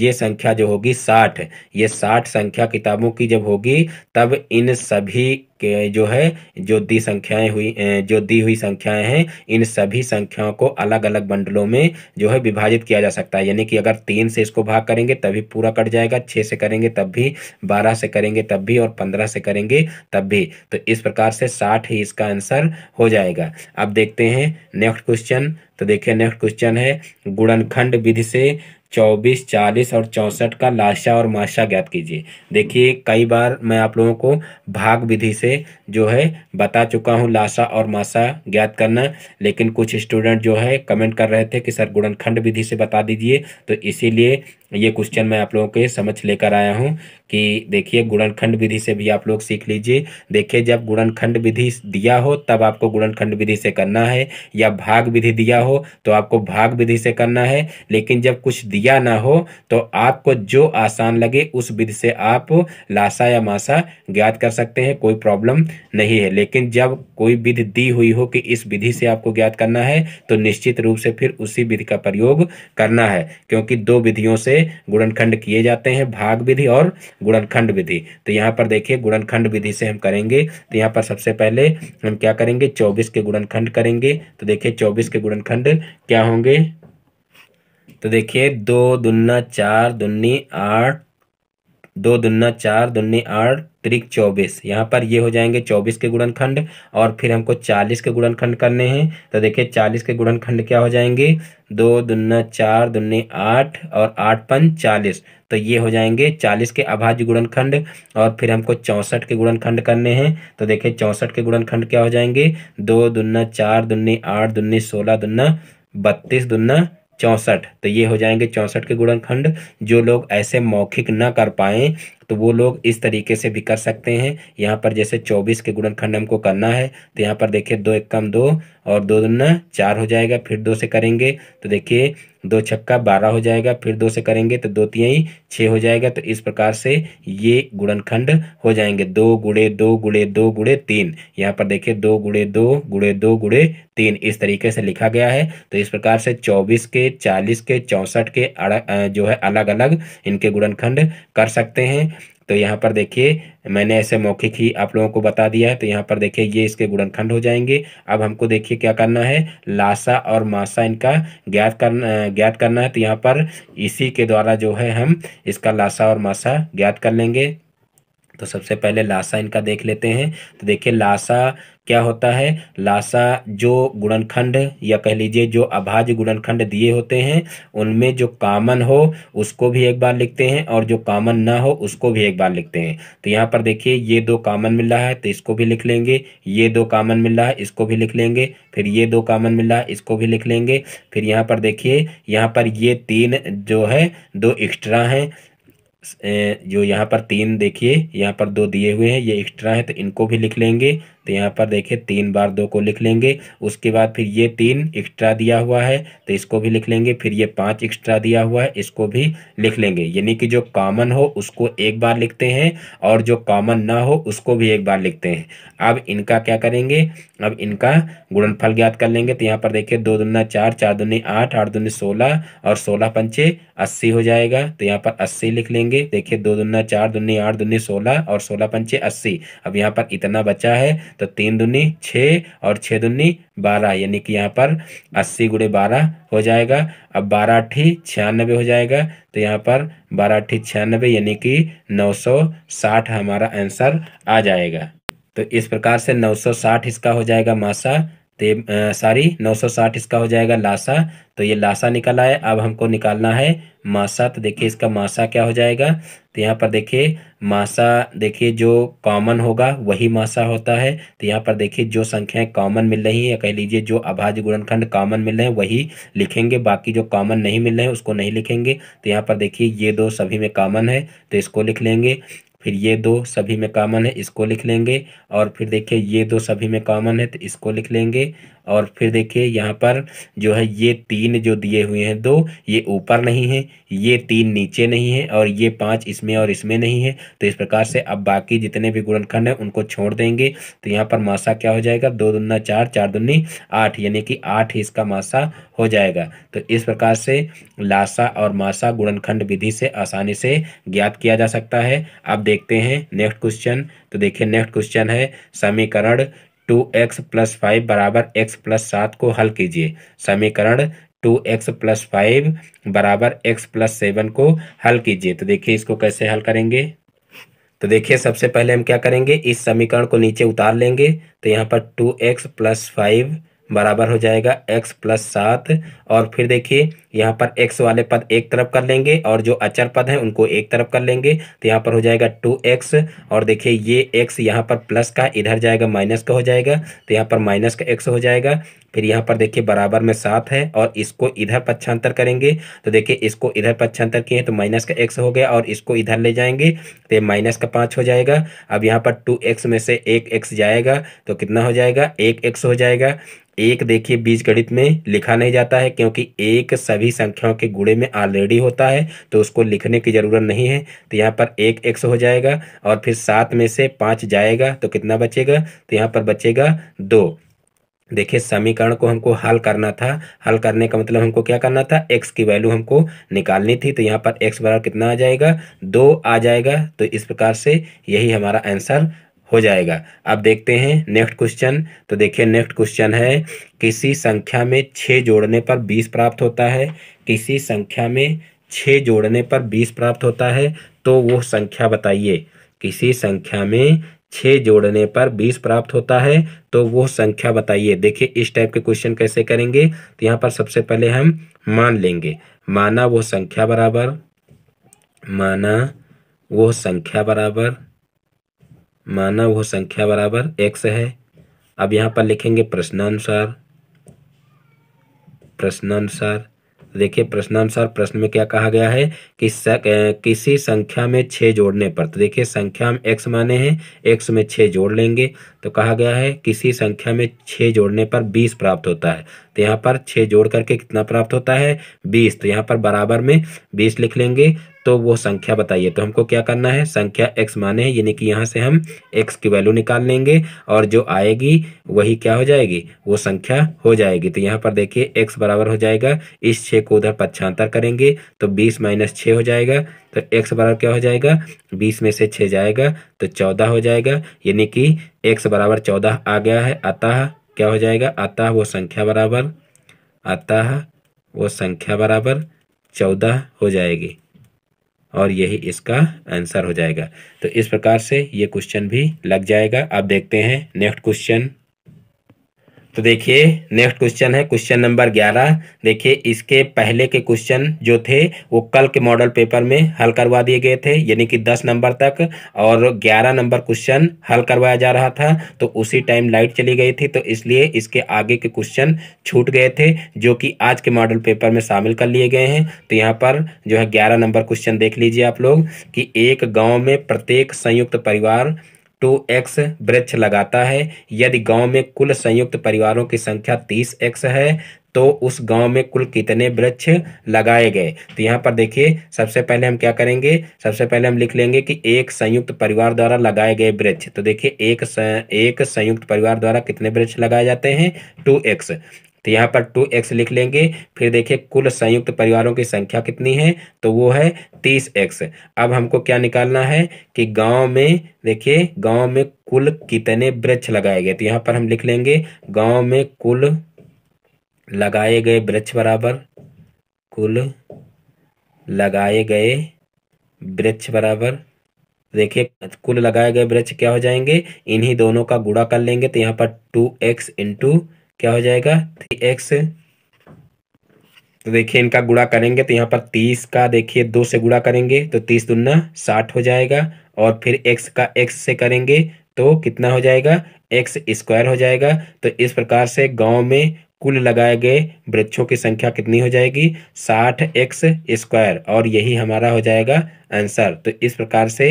ये संख्या जो होगी साठ ये साठ संख्या किताबों की जब होगी तब इन सभी के जो है जो दी संख्याएं हुई जो दी हुई संख्याएं हैं इन सभी संख्याओं को अलग अलग बंडलों में जो है विभाजित किया जा सकता है यानी कि अगर तीन से इसको भाग करेंगे तभी पूरा कट जाएगा छः से करेंगे तब भी बारह से करेंगे तब भी और पंद्रह से करेंगे तब भी तो इस प्रकार से साठ ही इसका आंसर हो जाएगा अब देखते हैं नेक्स्ट क्वेश्चन तो देखिए नेक्स्ट क्वेश्चन है गुणनखंड विधि से चौबीस चालीस और चौंसठ का लाशा और माशा ज्ञात कीजिए देखिए कई बार मैं आप लोगों को भाग विधि से जो है बता चुका हूँ लाशा और माशा ज्ञात करना लेकिन कुछ स्टूडेंट जो है कमेंट कर रहे थे कि सर गुणनखंड विधि से बता दीजिए तो इसीलिए ये क्वेश्चन मैं आप लोगों के समझ लेकर आया हूँ कि देखिए गुणनखंड विधि से भी आप लोग सीख लीजिए देखिए जब गुणनखंड विधि दिया हो तब आपको गुणनखंड विधि से करना है या भाग विधि दिया हो तो आपको भाग विधि से करना है लेकिन जब कुछ दिया ना हो तो आपको जो आसान लगे उस विधि से आप लाशा या मासा ज्ञात कर सकते हैं कोई प्रॉब्लम नहीं है लेकिन जब कोई विधि दी हुई हो कि इस विधि से आपको ज्ञात करना है तो निश्चित रूप से फिर उसी विधि का प्रयोग करना है क्योंकि दो विधियों से गुणनखंड किए जाते हैं भाग विधि और गुणनखंड विधि तो यहाँ पर देखिए गुणनखंड विधि से हम करेंगे तो यहाँ पर सबसे पहले हम क्या करेंगे चौबीस के गुणनखंड करेंगे तो देखिए चौबीस के गुणनखंड क्या होंगे तो देखिए दो दुन्ना चार दुन्नी आठ दो दुन्ना चार दुन्नी आठ त्रिक चौबीस यहाँ पर ये हो जाएंगे चौबीस के गुणनखंड और फिर हमको चालीस के गुणनखंड करने हैं तो देखिए चालीस के गुणनखंड क्या हो जाएंगे दो दुन्ना चार दुन्ने आठ और आठ पंच चालीस तो ये हो जाएंगे चालीस के अभाज्य गुणनखंड और फिर हमको चौंसठ के गुणनखंड करने हैं तो देखिए चौंसठ के गुणनखंड क्या हो जाएंगे दो दुन्ना चार दुन्ने आठ दुन्ने सोलह दुन्ना बत्तीस दुन्ना चौंसठ तो ये हो जाएंगे चौंसठ के गुणनखंड जो लोग ऐसे मौखिक ना कर पाए तो वो लोग इस तरीके से भी कर सकते हैं यहाँ पर जैसे चौबीस के गुणनखंड हमको करना है तो यहाँ पर देखिए दो एक कम दो और दो दुन चार हो जाएगा फिर दो से करेंगे तो देखिए दो छक्का बारह हो जाएगा फिर दो से करेंगे तो दो तियाई छः हो जाएगा तो इस प्रकार से ये गुणनखंड हो जाएंगे दो गुड़े दो गुड़े दो गुड़े तीन यहाँ पर देखिए दो गुड़े दो गुड़े दो गुड़े तीन इस तरीके से लिखा गया है तो इस प्रकार से चौबीस के चालीस के चौंसठ के जो है अलग अलग इनके गुणनखंड कर सकते हैं तो यहाँ पर देखिए मैंने ऐसे मौखिक ही आप लोगों को बता दिया है तो यहाँ पर देखिए ये इसके गुणनखंड हो जाएंगे अब हमको देखिए क्या करना है लासा और मासा इनका ज्ञात करना ज्ञात करना है तो यहाँ पर इसी के द्वारा जो है हम इसका लासा और मासा ज्ञात कर लेंगे तो सबसे पहले लासा इनका देख लेते हैं तो देखिए लासा क्या होता है लासा जो गुणनखंड या कह लीजिए जो अभाज्य गुणनखंड दिए होते हैं उनमें जो कामन हो उसको भी एक बार लिखते हैं और जो कामन ना हो उसको भी एक बार लिखते हैं तो यहाँ पर देखिए ये दो कामन मिल रहा है तो इसको भी लिख लेंगे ये दो कामन मिल रहा है इसको भी लिख लेंगे फिर ये दो कामन मिल रहा है इसको भी लिख लेंगे फिर यहाँ पर देखिए यहाँ पर ये तीन जो है दो एक्स्ट्रा हैं जो यहाँ पर तीन देखिए यहाँ पर दो दिए हुए हैं ये एक्स्ट्रा है तो इनको भी लिख लेंगे तो यहाँ पर देखिए तीन बार दो को लिख लेंगे उसके बाद फिर ये तीन एक्स्ट्रा दिया हुआ है तो इसको भी लिख लेंगे फिर ये पाँच एक्स्ट्रा दिया हुआ है इसको भी लिख लेंगे यानी कि जो कॉमन हो उसको एक बार लिखते हैं और जो कॉमन ना हो उसको भी एक बार लिखते हैं अब इनका क्या करेंगे अब इनका गुणनफल ज्ञात कर लेंगे तो यहाँ पर देखिए दो दुना चार चार दुनी आठ आठ दुनी सोलह और सोलह पंचे अस्सी हो जाएगा तो यहाँ पर अस्सी लिख लेंगे देखिए दो दुना चार दुनी आठ दुनी सोलह और सोलह पंचे अस्सी अब यहाँ पर इतना बचा है तो तीन दुनी छः और छः दुनी बारह यानी कि यहाँ पर अस्सी गुड़े बारह हो जाएगा अब बारह अट्ठी छियानबे हो जाएगा तो यहाँ पर बारह अट्ठी छियानबे यानी कि नौ सौ साठ हमारा आंसर आ जाएगा तो इस प्रकार से नौ सौ साठ इसका हो जाएगा मासा ते सॉरी नौ सौ साठ इसका हो जाएगा लासा तो ये लासा निकला है अब हमको निकालना है मासा तो देखिए इसका मासा क्या हो जाएगा तो यहाँ पर देखिए मासा देखिए जो कॉमन होगा वही मासा होता है तो यहाँ पर देखिए जो संख्याएं कॉमन मिल रही हैं कह लीजिए जो अभाज्य गुणनखंड कॉमन मिल रहे हैं वही लिखेंगे बाकी जो कॉमन नहीं मिल रहे हैं उसको नहीं लिखेंगे तो यहाँ पर देखिए ये दो सभी में कॉमन है तो इसको लिख लेंगे फिर ये दो सभी में कॉमन है इसको लिख लेंगे और फिर देखिए ये दो सभी में कॉमन है तो इसको लिख लेंगे और फिर देखिए यहाँ पर जो है ये तीन जो दिए हुए हैं दो ये ऊपर नहीं है ये तीन नीचे नहीं है और ये पाँच इसमें और इसमें नहीं है तो इस प्रकार से अब बाकी जितने भी गुणनखंड हैं उनको छोड़ देंगे तो यहाँ पर मासा क्या हो जाएगा दो दुन्ना चार चार दुन्नी आठ यानी कि आठ इसका मासा हो जाएगा तो इस प्रकार से लासा और मासा गुणनखंड विधि से आसानी से ज्ञात किया जा सकता है अब देखते हैं नेक्स्ट क्वेश्चन तो देखिए नेक्स्ट क्वेश्चन है समीकरण टू एक्स प्लस फाइव बराबर एक्स प्लस सात को हल कीजिए समीकरण टू एक्स प्लस फाइव बराबर एक्स प्लस सेवन को हल कीजिए तो देखिए इसको कैसे हल करेंगे तो देखिए सबसे पहले हम क्या करेंगे इस समीकरण को नीचे उतार लेंगे तो यहाँ पर टू एक्स प्लस फाइव बराबर हो जाएगा एक्स प्लस सात और फिर देखिए यहाँ पर एक्स वाले पद एक तरफ कर लेंगे और जो अचर पद हैं उनको एक तरफ कर लेंगे तो यहाँ पर हो जाएगा टू एक्स और देखिए ये एक्स यहाँ पर प्लस का इधर जाएगा माइनस का हो जाएगा तो यहाँ पर माइनस का एक्स हो जाएगा फिर यहाँ पर देखिए बराबर में सात है और इसको इधर पक्षांतर करेंगे तो देखिए इसको इधर पक्षांतर किए तो माइनस का एक्स हो गया और इसको इधर ले जाएंगे तो ये माइनस का पाँच हो जाएगा अब यहाँ पर टू एक्स में से एक एक्स जाएगा तो कितना हो जाएगा एक एक्स हो जाएगा एक देखिए बीज गणित में लिखा नहीं जाता है क्योंकि एक सभी सभी संख्याओं के गुड़े में ऑलरेडी होता है तो उसको लिखने की ज़रूरत नहीं है तो यहाँ पर एक एक्स हो जाएगा और फिर सात में से पाँच जाएगा तो कितना बचेगा तो यहाँ पर बचेगा दो देखिए समीकरण को हमको हल करना था हल करने का मतलब हमको क्या करना था x की वैल्यू हमको निकालनी थी तो यहाँ पर x बराबर कितना आ जाएगा दो आ जाएगा तो इस प्रकार से यही हमारा आंसर हो जाएगा अब देखते हैं नेक्स्ट क्वेश्चन तो देखिए नेक्स्ट क्वेश्चन है किसी संख्या में छः जोड़ने पर बीस प्राप्त होता है किसी संख्या में छः जोड़ने पर बीस प्राप्त होता है तो वो संख्या बताइए किसी संख्या में छः जोड़ने पर बीस प्राप्त होता है तो वो संख्या बताइए देखिए इस टाइप के क्वेश्चन कैसे करेंगे तो यहाँ पर सबसे पहले हम मान लेंगे माना वो संख्या बराबर माना वो संख्या बराबर माना वो संख्या बराबर एक्स है अब यहाँ पर लिखेंगे प्रश्नानुसार प्रश्नानुसार देखिए प्रश्नानुसार प्रश्न में क्या कहा गया है कि सक, किसी संख्या में छः जोड़ने पर तो देखिए संख्या हम एक्स माने हैं एक्स में छः जोड़ लेंगे तो कहा गया है किसी संख्या में छः जोड़ने पर बीस प्राप्त होता है तो यहाँ पर छः जोड़ करके कितना प्राप्त होता है बीस तो यहाँ पर बराबर में बीस लिख लेंगे तो वो संख्या बताइए तो हमको क्या करना है संख्या एक्स माने है यानी कि यहाँ से हम एक्स की वैल्यू निकाल लेंगे और जो आएगी वही क्या हो जाएगी वो संख्या हो जाएगी तो यहाँ पर देखिए एक्स बराबर हो जाएगा इस छः को उधर पक्षांतर करेंगे तो बीस माइनस छः हो जाएगा तो एक्स बराबर क्या हो जाएगा बीस में से छः जाएगा तो चौदह हो जाएगा यानी कि एक्स बराबर चौदह आ गया है अतः क्या हो जाएगा अतः वो संख्या बराबर अतः वो संख्या बराबर चौदह हो जाएगी और यही इसका आंसर हो जाएगा तो इस प्रकार से ये क्वेश्चन भी लग जाएगा अब देखते हैं नेक्स्ट क्वेश्चन तो देखिए नेक्स्ट क्वेश्चन है क्वेश्चन नंबर ग्यारह देखिए इसके पहले के क्वेश्चन जो थे वो कल के मॉडल पेपर में हल करवा दिए गए थे यानी कि दस नंबर तक और ग्यारह नंबर क्वेश्चन हल करवाया जा रहा था तो उसी टाइम लाइट चली गई थी तो इसलिए इसके आगे के क्वेश्चन छूट गए थे जो कि आज के मॉडल पेपर में शामिल कर लिए गए हैं तो यहाँ पर जो है ग्यारह नंबर क्वेश्चन देख लीजिए आप लोग कि एक गाँव में प्रत्येक संयुक्त परिवार टू एक्स वृक्ष लगाता है यदि गांव में कुल संयुक्त परिवारों की संख्या तीस एक्स है तो उस गांव में कुल कितने वृक्ष लगाए गए तो यहाँ पर देखिए सबसे पहले हम क्या करेंगे सबसे पहले हम लिख लेंगे कि एक संयुक्त परिवार द्वारा लगाए गए वृक्ष तो देखिए एक स, एक संयुक्त परिवार द्वारा कितने वृक्ष लगाए जाते हैं टू एक्स तो यहाँ पर टू एक्स लिख लेंगे फिर देखिए कुल संयुक्त परिवारों की संख्या कितनी है तो वो है तीस एक्स अब हमको क्या निकालना है कि गाँव में देखिए गाँव में कुल कितने वृक्ष लगाए गए तो यहाँ पर हम लिख लेंगे गाँव में कुल लगाए गए वृक्ष बराबर कुल लगाए गए वृक्ष बराबर देखिए कुल लगाए गए वृक्ष क्या हो जाएंगे इन्हीं दोनों का गुड़ा कर लेंगे तो यहाँ पर टू एक्स इंटू क्या हो जाएगा थ्री एक्स तो देखिए इनका गुड़ा करेंगे तो यहाँ पर तीस का देखिए दो से गुड़ा करेंगे तो तीस दुना साठ हो जाएगा और फिर एक्स का एक्स से करेंगे तो कितना हो जाएगा एक्स स्क्वायर हो जाएगा तो इस प्रकार से गांव में कुल लगाए गए वृक्षों की संख्या कितनी हो जाएगी साठ एक्स स्क्वायर और यही हमारा हो जाएगा आंसर तो इस प्रकार से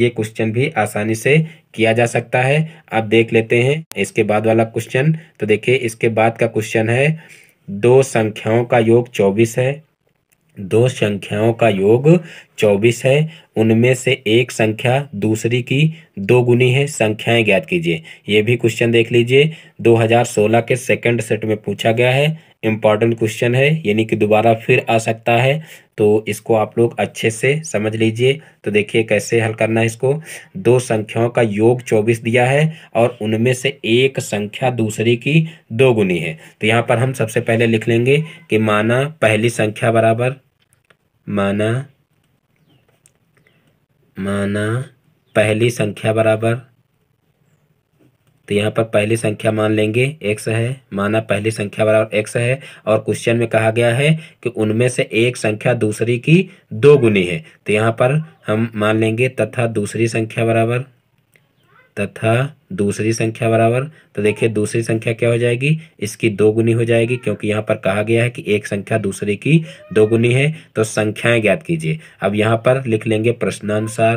ये क्वेश्चन भी आसानी से किया जा सकता है आप देख लेते हैं इसके बाद वाला क्वेश्चन तो देखिए इसके बाद का क्वेश्चन है दो संख्याओं का योग चौबीस है दो संख्याओं का योग चौबीस है उनमें से एक संख्या दूसरी की दो गुनी है संख्याएं ज्ञात कीजिए ये भी क्वेश्चन देख लीजिए 2016 के सेकंड सेट में पूछा गया है इंपॉर्टेंट क्वेश्चन है यानी कि दोबारा फिर आ सकता है तो इसको आप लोग अच्छे से समझ लीजिए तो देखिए कैसे हल करना है इसको दो संख्याओं का योग चौबीस दिया है और उनमें से एक संख्या दूसरी की दो गुनी है तो यहाँ पर हम सबसे पहले लिख लेंगे कि माना पहली संख्या बराबर माना माना पहली संख्या बराबर तो यहाँ पर पहली संख्या मान लेंगे एक्स है माना पहली संख्या बराबर एक्स है और क्वेश्चन में कहा गया है कि उनमें से एक संख्या दूसरी की दो गुनी है तो यहाँ पर हम मान लेंगे तथा दूसरी संख्या बराबर तथा दूसरी संख्या बराबर तो देखिए दूसरी संख्या क्या हो जाएगी इसकी दो गुनी हो जाएगी क्योंकि यहाँ पर कहा गया है कि एक संख्या दूसरे की दो गुनी है तो संख्याएं ज्ञात कीजिए अब यहाँ पर लिख लेंगे प्रश्नानुसार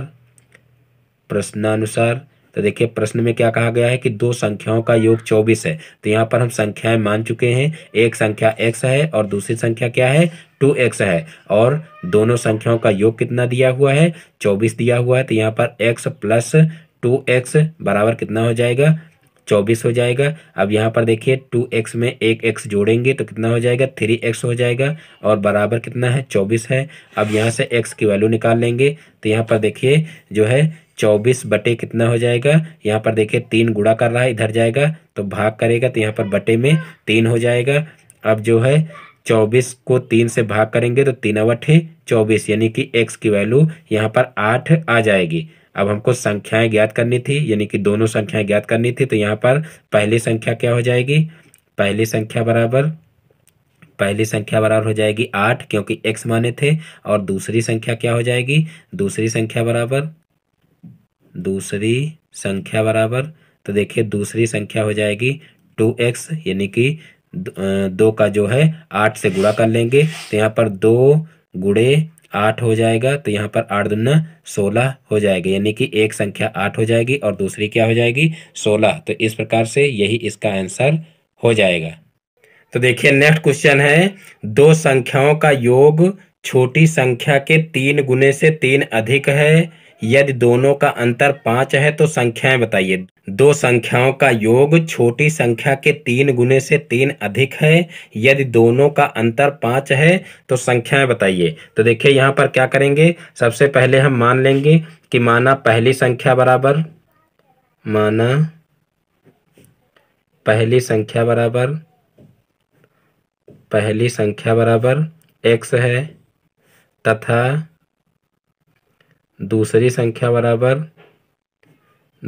प्रश्नानुसार तो देखिए प्रश्न में क्या कहा गया है कि दो संख्याओं का योग चौबीस है तो यहाँ पर हम संख्याएं मान चुके हैं एक संख्या एक्स है और दूसरी संख्या क्या है टू एक्स है और दोनों संख्याओं का योग कितना दिया हुआ है चौबीस दिया हुआ है तो यहाँ पर एक्स प्लस टू एक्स बराबर कितना हो जाएगा चौबीस हो जाएगा अब यहाँ पर देखिए टू एक्स में एक एक्स जोड़ेंगे तो कितना हो जाएगा थ्री एक्स हो जाएगा और बराबर कितना है चौबीस है अब यहाँ से एक्स की वैल्यू निकाल लेंगे तो यहाँ पर देखिए जो है चौबीस बटे कितना हो जाएगा यहाँ पर देखिए तीन गुड़ा कर रहा है इधर जाएगा तो भाग करेगा तो यहाँ पर बटे में तीन हो जाएगा अब जो है चौबीस को तीन से भाग करेंगे तो तीन अवठे चौबीस यानी कि एक्स की वैल्यू यहाँ पर आठ आ जाएगी अब हमको संख्याएं ज्ञात करनी थी यानी कि दोनों संख्याएं ज्ञात करनी थी तो यहाँ पर पहली संख्या क्या हो जाएगी पहली संख्या बराबर पहली संख्या बराबर हो जाएगी आठ क्योंकि एक्स माने थे और दूसरी संख्या क्या हो जाएगी दूसरी संख्या बराबर दूसरी संख्या बराबर तो देखिए दूसरी संख्या हो जाएगी टू एक्स यानी कि दो का जो है आठ से गुणा कर लेंगे तो यहाँ पर दो गुड़े आठ हो जाएगा तो यहाँ पर आठ दुना सोलह हो जाएगा यानी कि एक संख्या आठ हो जाएगी और दूसरी क्या हो जाएगी सोलह तो इस प्रकार से यही इसका आंसर हो जाएगा तो देखिए नेक्स्ट क्वेश्चन है दो संख्याओं का योग छोटी संख्या के तीन गुने से तीन अधिक है यदि दोनों का अंतर पांच है तो संख्याएं बताइए दो संख्याओं का योग छोटी संख्या के तीन गुने से तीन अधिक है यदि दोनों का अंतर पांच है तो संख्याएं बताइए तो देखिए यहाँ पर क्या करेंगे सबसे पहले हम मान लेंगे कि माना पहली संख्या बराबर माना पहली संख्या बराबर पहली संख्या बराबर एक्स है तथा दूसरी संख्या बराबर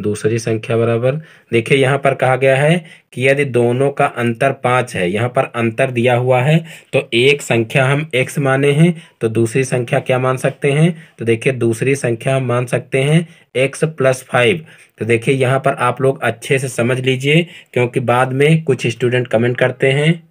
दूसरी संख्या बराबर देखिए यहाँ पर कहा गया है कि यदि दोनों का अंतर पांच है यहाँ पर अंतर दिया हुआ है तो एक संख्या हम एक्स माने हैं तो दूसरी संख्या क्या मान सकते हैं तो देखिए दूसरी संख्या हम मान सकते हैं एक्स प्लस फाइव तो देखिए यहाँ पर आप लोग अच्छे से समझ लीजिए क्योंकि बाद में कुछ स्टूडेंट कमेंट करते हैं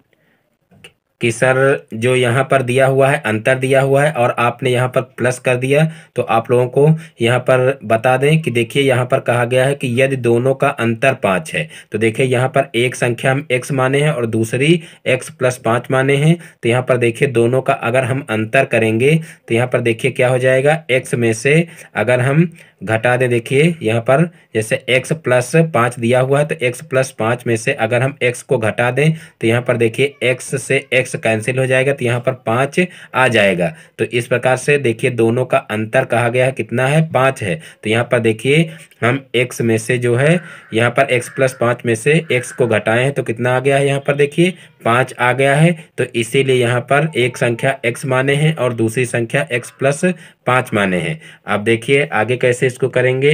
कि सर जो यहाँ पर दिया हुआ है अंतर दिया हुआ है और आपने यहाँ पर प्लस कर दिया तो आप लोगों को यहाँ पर बता दें कि देखिए यहाँ पर कहा गया है कि यदि दोनों का अंतर पाँच है तो देखिए यहाँ पर एक संख्या हम एक्स माने हैं और दूसरी एक्स प्लस पाँच माने हैं तो यहाँ पर देखिए दोनों का अगर हम अंतर करेंगे तो यहाँ पर देखिए क्या हो जाएगा एक्स में से अगर हम घटा दें देखिए यहाँ पर जैसे एक्स प्लस पाँच दिया हुआ है तो एक्स प्लस पाँच में से अगर हम एक्स को घटा दें तो यहाँ पर देखिए एक्स से एक्स एक्स कैंसिल हो जाएगा तो यहाँ पर पाँच आ जाएगा तो इस प्रकार से देखिए दोनों का अंतर कहा गया है कितना है पाँच है तो यहाँ पर देखिए हम एक्स में से जो है यहाँ पर एक्स प्लस पाँच में से एक्स को घटाए हैं तो कितना आ गया है यहाँ पर देखिए पाँच आ गया है तो इसीलिए यहाँ पर एक संख्या एक्स माने हैं और दूसरी संख्या एक्स प्लस पाँच माने हैं अब देखिए आगे कैसे इसको करेंगे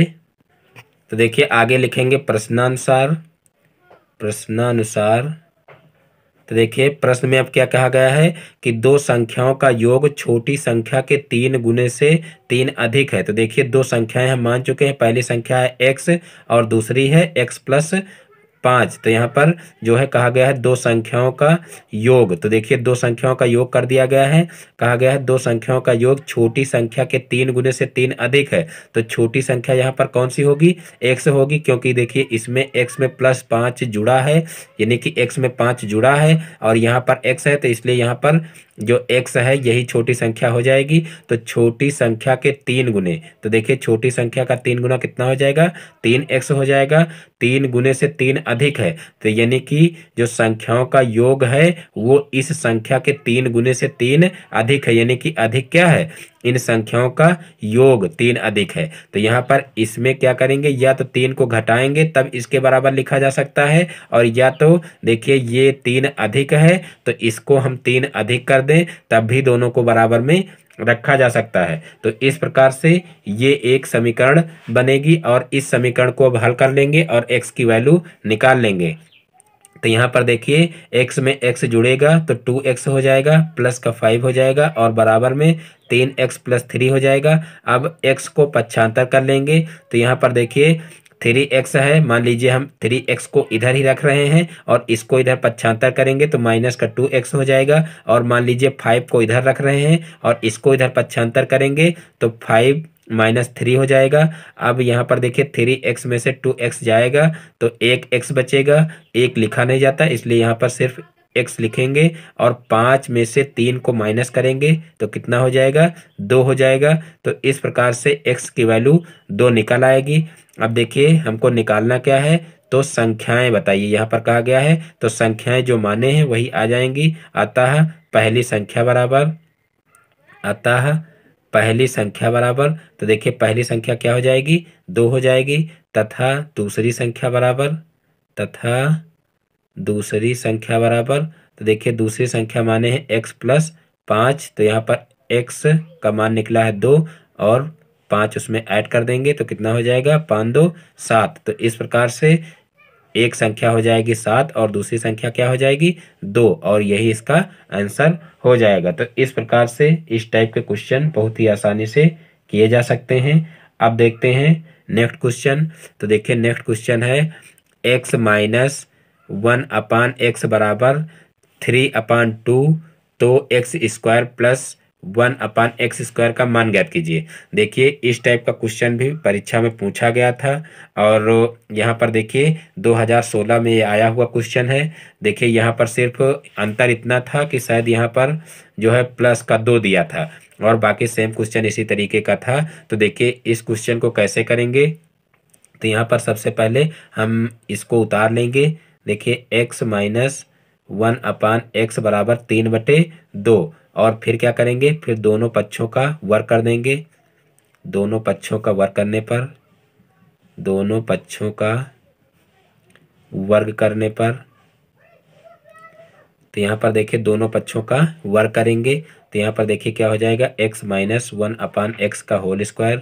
तो देखिए आगे लिखेंगे प्रश्नानुसार प्रश्नानुसार तो देखिए प्रश्न में अब क्या कहा गया है कि दो संख्याओं का योग छोटी संख्या के तीन गुने से तीन अधिक है तो देखिए दो संख्याएं हम मान चुके हैं पहली संख्या है एक्स और दूसरी है एक्स प्लस पाँच तो यहाँ पर जो है कहा गया है दो संख्याओं का योग तो देखिए दो संख्याओं का योग कर दिया गया है कहा गया है दो संख्याओं का योग छोटी संख्या के तीन गुने से तीन अधिक है तो छोटी संख्या यहाँ पर कौन सी होगी एक्स होगी क्योंकि देखिए इसमें एक्स में प्लस पाँच जुड़ा है यानी कि एक्स में पाँच जुड़ा है और यहाँ पर एक्स है तो इसलिए यहाँ पर जो एक्स है यही छोटी संख्या हो जाएगी तो छोटी संख्या के तीन गुने तो देखिए छोटी संख्या का तीन गुना कितना हो जाएगा तीन एक्स हो जाएगा तीन गुने से तीन अधिक है तो यानी कि जो संख्याओं का योग है वो इस संख्या के तीन गुने से तीन अधिक है यानी कि अधिक क्या है इन संख्याओं का योग तीन अधिक है तो यहाँ पर इसमें क्या करेंगे या तो तीन को घटाएंगे तब इसके बराबर लिखा जा सकता है और या तो देखिए ये तीन अधिक है तो इसको हम तीन अधिक कर दें तब भी दोनों को बराबर में रखा जा सकता है तो इस प्रकार से ये एक समीकरण बनेगी और इस समीकरण को अब हल कर लेंगे और एक्स की वैल्यू निकाल लेंगे तो यहाँ पर देखिए एक्स में एक्स जुड़ेगा तो टू एक्स हो जाएगा प्लस का फाइव हो जाएगा और बराबर में तीन एक्स प्लस थ्री हो जाएगा अब एक्स को पक्षांतर कर लेंगे तो यहाँ पर देखिए थ्री एक्स है मान लीजिए हम थ्री एक्स को इधर ही रख रहे हैं और इसको इधर पक्षांतर करेंगे तो माइनस का टू एक्स हो जाएगा और मान लीजिए फाइव को इधर रख रहे हैं और इसको इधर पक्षांतर करेंगे तो फाइव माइनस थ्री हो जाएगा अब यहाँ पर देखिए थ्री एक्स में से टू एक्स जाएगा तो एक एक्स बचेगा एक लिखा नहीं जाता इसलिए यहाँ पर सिर्फ एक्स लिखेंगे और पाँच में से तीन को माइनस करेंगे तो कितना हो जाएगा दो हो जाएगा तो इस प्रकार से एक्स की वैल्यू दो निकल आएगी अब देखिए हमको निकालना क्या है तो संख्याएं बताइए यहाँ पर कहा गया है तो संख्याएं जो माने हैं वही आ जाएंगी अतः पहली संख्या बराबर अतः पहली संख्या बराबर तो देखिए पहली संख्या क्या हो जाएगी दो हो जाएगी तथा दूसरी संख्या बराबर तथा दूसरी संख्या बराबर तो देखिए दूसरी संख्या माने हैं एक्स प्लस पाँच तो यहाँ पर एक्स का मान निकला है दो और पाँच उसमें ऐड कर देंगे तो कितना हो जाएगा पाँच दो सात तो इस प्रकार से एक संख्या हो जाएगी सात और दूसरी संख्या क्या हो जाएगी दो और यही इसका आंसर हो जाएगा तो इस प्रकार से इस टाइप के क्वेश्चन बहुत ही आसानी से किए जा सकते हैं अब देखते हैं नेक्स्ट क्वेश्चन तो देखिए नेक्स्ट क्वेश्चन है x minus one upon x बराबर थ्री अपान टू तो x square plus one upon x square का मान ज्ञात कीजिए देखिए इस टाइप का क्वेश्चन भी परीक्षा में पूछा गया था और यहाँ पर देखिए 2016 में ये आया हुआ क्वेश्चन है देखिए यहाँ पर सिर्फ अंतर इतना था कि शायद यहाँ पर जो है प्लस का दो दिया था और बाकी सेम क्वेश्चन इसी तरीके का था तो देखिए इस क्वेश्चन को कैसे करेंगे तो यहाँ पर सबसे पहले हम इसको उतार लेंगे देखिए x minus one upon x बराबर तीन बटे दो और फिर क्या करेंगे फिर दोनों पक्षों का वर्क कर देंगे दोनों पक्षों का वर्क करने पर दोनों पक्षों का वर्ग करने पर तो यहाँ पर देखिए दोनों पक्षों का वर्ग करेंगे तो यहाँ पर देखिए क्या हो जाएगा x minus one upon x का होल स्क्वायर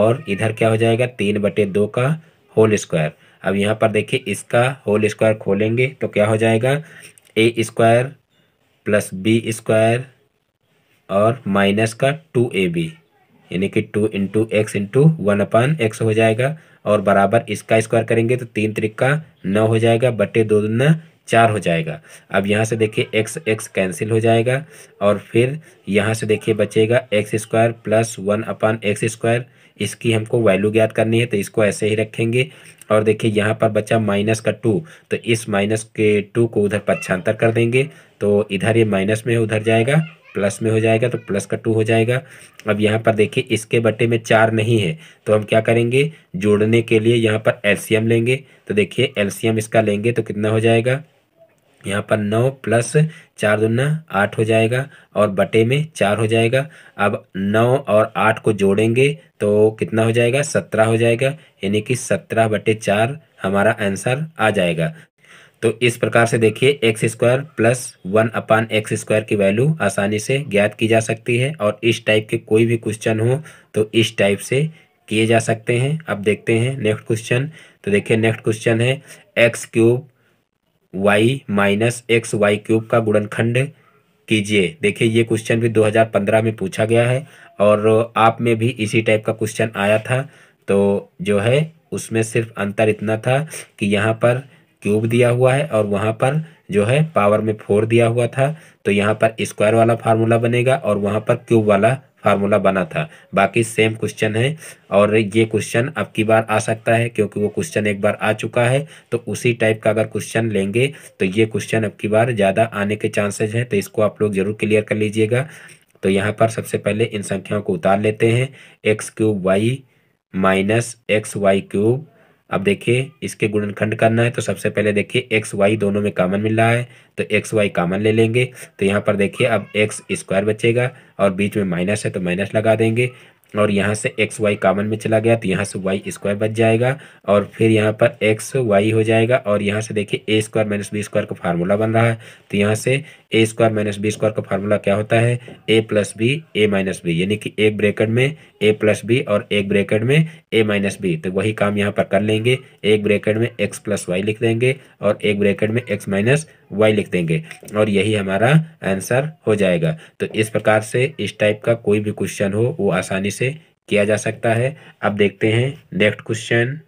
और इधर क्या हो जाएगा तीन बटे दो का होल स्क्वायर अब यहाँ पर देखिए इसका होल स्क्वायर खोलेंगे तो क्या हो जाएगा a square plus b square और माइनस का टू ए बी यानी कि two into x into one upon x हो जाएगा और बराबर इसका स्क्वायर करेंगे तो तीन त्रिक्का नौ हो जाएगा बटे दो दुना चार हो जाएगा अब यहाँ से देखिए एक्स एक्स कैंसिल हो जाएगा और फिर यहाँ से देखिए बचेगा x square plus one upon x square इसकी हमको वैल्यू ज्ञात करनी है तो इसको ऐसे ही रखेंगे और देखिए यहाँ पर बचा माइनस का टू तो इस माइनस के टू को उधर पक्षांतर कर देंगे तो इधर ये माइनस में उधर जाएगा प्लस में हो जाएगा तो प्लस का टू हो जाएगा अब यहाँ पर देखिए इसके बटे में चार नहीं है तो हम क्या करेंगे जोड़ने के लिए यहाँ पर एलसीएम लेंगे तो देखिए एलसीएम इसका लेंगे तो कितना हो जाएगा यहाँ पर नौ प्लस चार दुना आठ हो जाएगा और बटे में चार हो जाएगा अब नौ और आठ को जोड़ेंगे तो कितना हो जाएगा सत्रह हो जाएगा यानी कि सत्रह बटे चार हमारा आंसर आ जाएगा तो इस प्रकार से देखिए x square plus one upon x square की वैल्यू आसानी से ज्ञात की जा सकती है और इस टाइप के कोई भी क्वेश्चन हो तो इस टाइप से किए जा सकते हैं अब देखते हैं नेक्स्ट क्वेश्चन तो देखिए नेक्स्ट क्वेश्चन है x cube y minus x y cube का गुणनखंड कीजिए देखिए ये क्वेश्चन भी 2015 में पूछा गया है और आप में भी इसी टाइप का क्वेश्चन आया था तो जो है उसमें सिर्फ अंतर इतना था कि यहाँ पर क्यूब दिया हुआ है और वहाँ पर जो है पावर में फोर दिया हुआ था तो यहाँ पर स्क्वायर वाला फार्मूला बनेगा और वहाँ पर क्यूब वाला फार्मूला बना था बाकी सेम क्वेश्चन है और ये क्वेश्चन अब की बार आ सकता है क्योंकि वो क्वेश्चन एक बार आ चुका है तो उसी टाइप का अगर क्वेश्चन लेंगे तो ये क्वेश्चन अब की बार ज़्यादा आने के चांसेज हैं तो इसको आप लोग जरूर क्लियर कर लीजिएगा तो यहाँ पर सबसे पहले इन संख्याओं को उतार लेते हैं x cube y minus x y cube अब देखिए इसके गुणनखंड करना है तो सबसे पहले देखिए एक्स वाई दोनों में कामन मिल रहा है तो एक्स वाई कामन ले लेंगे तो यहाँ पर देखिए अब एक्स स्क्वायर बचेगा और बीच में माइनस है तो माइनस लगा देंगे और यहाँ से एक्स वाई कामन में चला गया तो यहाँ से वाई स्क्वायर बच जाएगा और फिर यहाँ पर एक्स वाई हो जाएगा और यहाँ से देखिए a square minus b square का फार्मूला बन रहा है तो यहाँ से a square minus b square का फार्मूला क्या होता है a plus b a minus b यानी कि एक ब्रैकेट में ए प्लस बी और एक ब्रैकेट में ए माइनस बी तो वही काम यहाँ पर कर लेंगे एक ब्रैकेट में एक्स प्लस वाई लिख देंगे और एक ब्रैकेट में एक्स माइनस वाई लिख देंगे और यही हमारा आंसर हो जाएगा तो इस प्रकार से इस टाइप का कोई भी क्वेश्चन हो वो आसानी से किया जा सकता है अब देखते हैं नेक्स्ट क्वेश्चन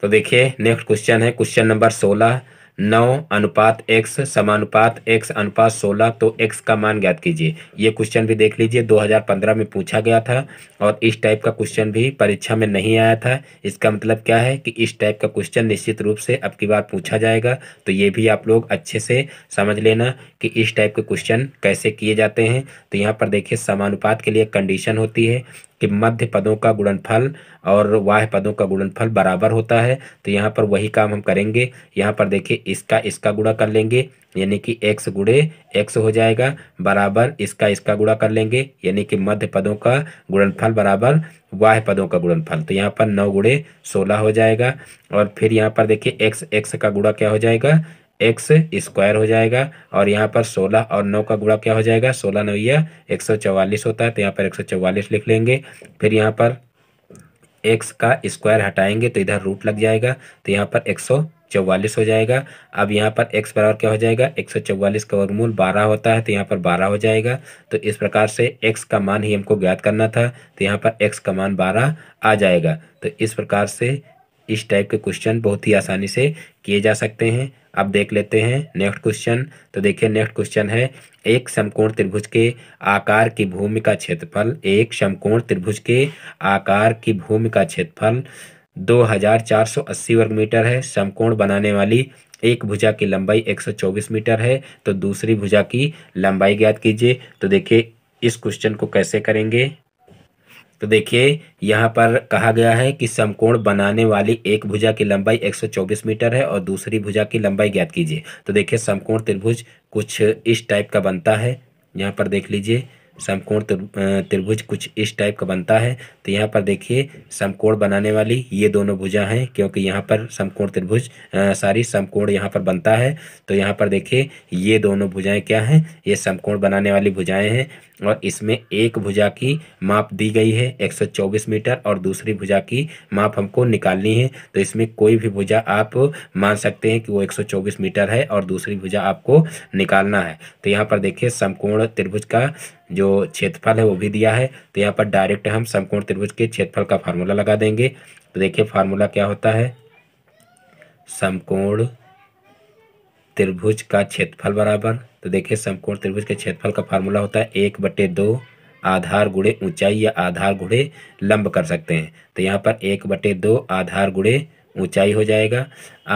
तो देखिए नेक्स्ट क्वेश्चन है क्वेश्चन नंबर सोलह नौ अनुपात एक्स समानुपात एक्स अनुपात सोलह तो एक्स का मान ज्ञात कीजिए ये क्वेश्चन भी देख लीजिए 2015 में पूछा गया था और इस टाइप का क्वेश्चन भी परीक्षा में नहीं आया था इसका मतलब क्या है कि इस टाइप का क्वेश्चन निश्चित रूप से अब की बार पूछा जाएगा तो ये भी आप लोग अच्छे से समझ लेना कि इस टाइप के क्वेश्चन कैसे किए जाते हैं तो यहाँ पर देखिए समानुपात के लिए कंडीशन होती है कि मध्य पदों का गुणनफल और वाह पदों का गुणनफल बराबर होता है तो यहाँ पर वही काम हम करेंगे यहाँ पर देखिए इसका इसका गुणा कर लेंगे यानी कि एक्स गुड़े एक्स हो जाएगा बराबर इसका इसका गुणा कर लेंगे यानी कि मध्य पदों का गुणनफल बराबर वाह पदों का गुणनफल तो यहाँ पर नौ गुड़े सोलह हो जाएगा और फिर यहाँ पर देखिए एक्स एक्स का गुड़ा क्या हो जाएगा एक्स स्क्वायर हो जाएगा और यहाँ पर सोलह और नौ का गुणा क्या हो जाएगा सोलह नवैया एक सौ चवालीस होता है तो यहाँ पर एक सौ चवालीस लिख लेंगे फिर यहाँ पर एक्स का स्क्वायर हटाएंगे तो इधर रूट लग जाएगा तो यहाँ पर एक सौ चौवालीस हो जाएगा अब यहाँ पर x बराबर क्या हो जाएगा एक सौ चौवालीस का वर्गमूल बारह होता है तो यहाँ पर बारह हो जाएगा तो इस प्रकार से x का मान ही हमको ज्ञात करना था तो यहाँ पर x का मान बारह आ जाएगा तो इस प्रकार से इस टाइप के क्वेश्चन बहुत ही आसानी से किए जा सकते हैं अब देख लेते हैं नेक्स्ट क्वेश्चन तो देखिए नेक्स्ट क्वेश्चन है एक समकोण त्रिभुज के आकार की भूमि का क्षेत्रफल एक समकोण त्रिभुज के आकार की भूमि का क्षेत्रफल 2480 वर्ग मीटर है समकोण बनाने वाली एक भुजा की लंबाई 124 मीटर है तो दूसरी भुजा की लंबाई ज्ञात कीजिए तो देखिए इस क्वेश्चन को कैसे करेंगे तो देखिए यहाँ पर कहा गया है कि समकोण बनाने वाली एक भुजा की लंबाई 124 मीटर है और दूसरी भुजा की लंबाई ज्ञात कीजिए तो देखिए समकोण त्रिभुज कुछ इस टाइप का बनता है यहाँ पर देख लीजिए समकोण त्रिभुज कुछ इस टाइप का बनता है तो यहाँ पर देखिए समकोण बनाने वाली ये दोनों भुजा हैं क्योंकि यहाँ पर समकोण त्रिभुज सारी समकोण यहाँ पर बनता है तो यहाँ पर देखिए ये दोनों भुजाएं क्या हैं ये समकोण बनाने वाली भुजाएं हैं और इसमें एक भुजा की माप दी गई है 124 मीटर और दूसरी भुजा की माप हमको निकालनी है तो इसमें कोई भी भुजा आप मान सकते हैं कि वो 124 मीटर है और दूसरी भुजा आपको निकालना है तो यहाँ पर देखिए समकोण त्रिभुज का जो क्षेत्रफल है वो भी दिया है तो यहाँ पर डायरेक्ट हम समकोण त्रिभुज के क्षेत्रफल का फार्मूला लगा देंगे तो देखिए फार्मूला क्या होता है समकोण त्रिभुज का क्षेत्रफल बराबर तो देखिए समकोण त्रिभुज के क्षेत्रफल का फार्मूला होता है एक बटे दो आधार गुड़े ऊंचाई या आधार गुड़े लंब कर सकते हैं तो यहाँ पर एक बटे दो आधार गुड़े ऊंचाई हो जाएगा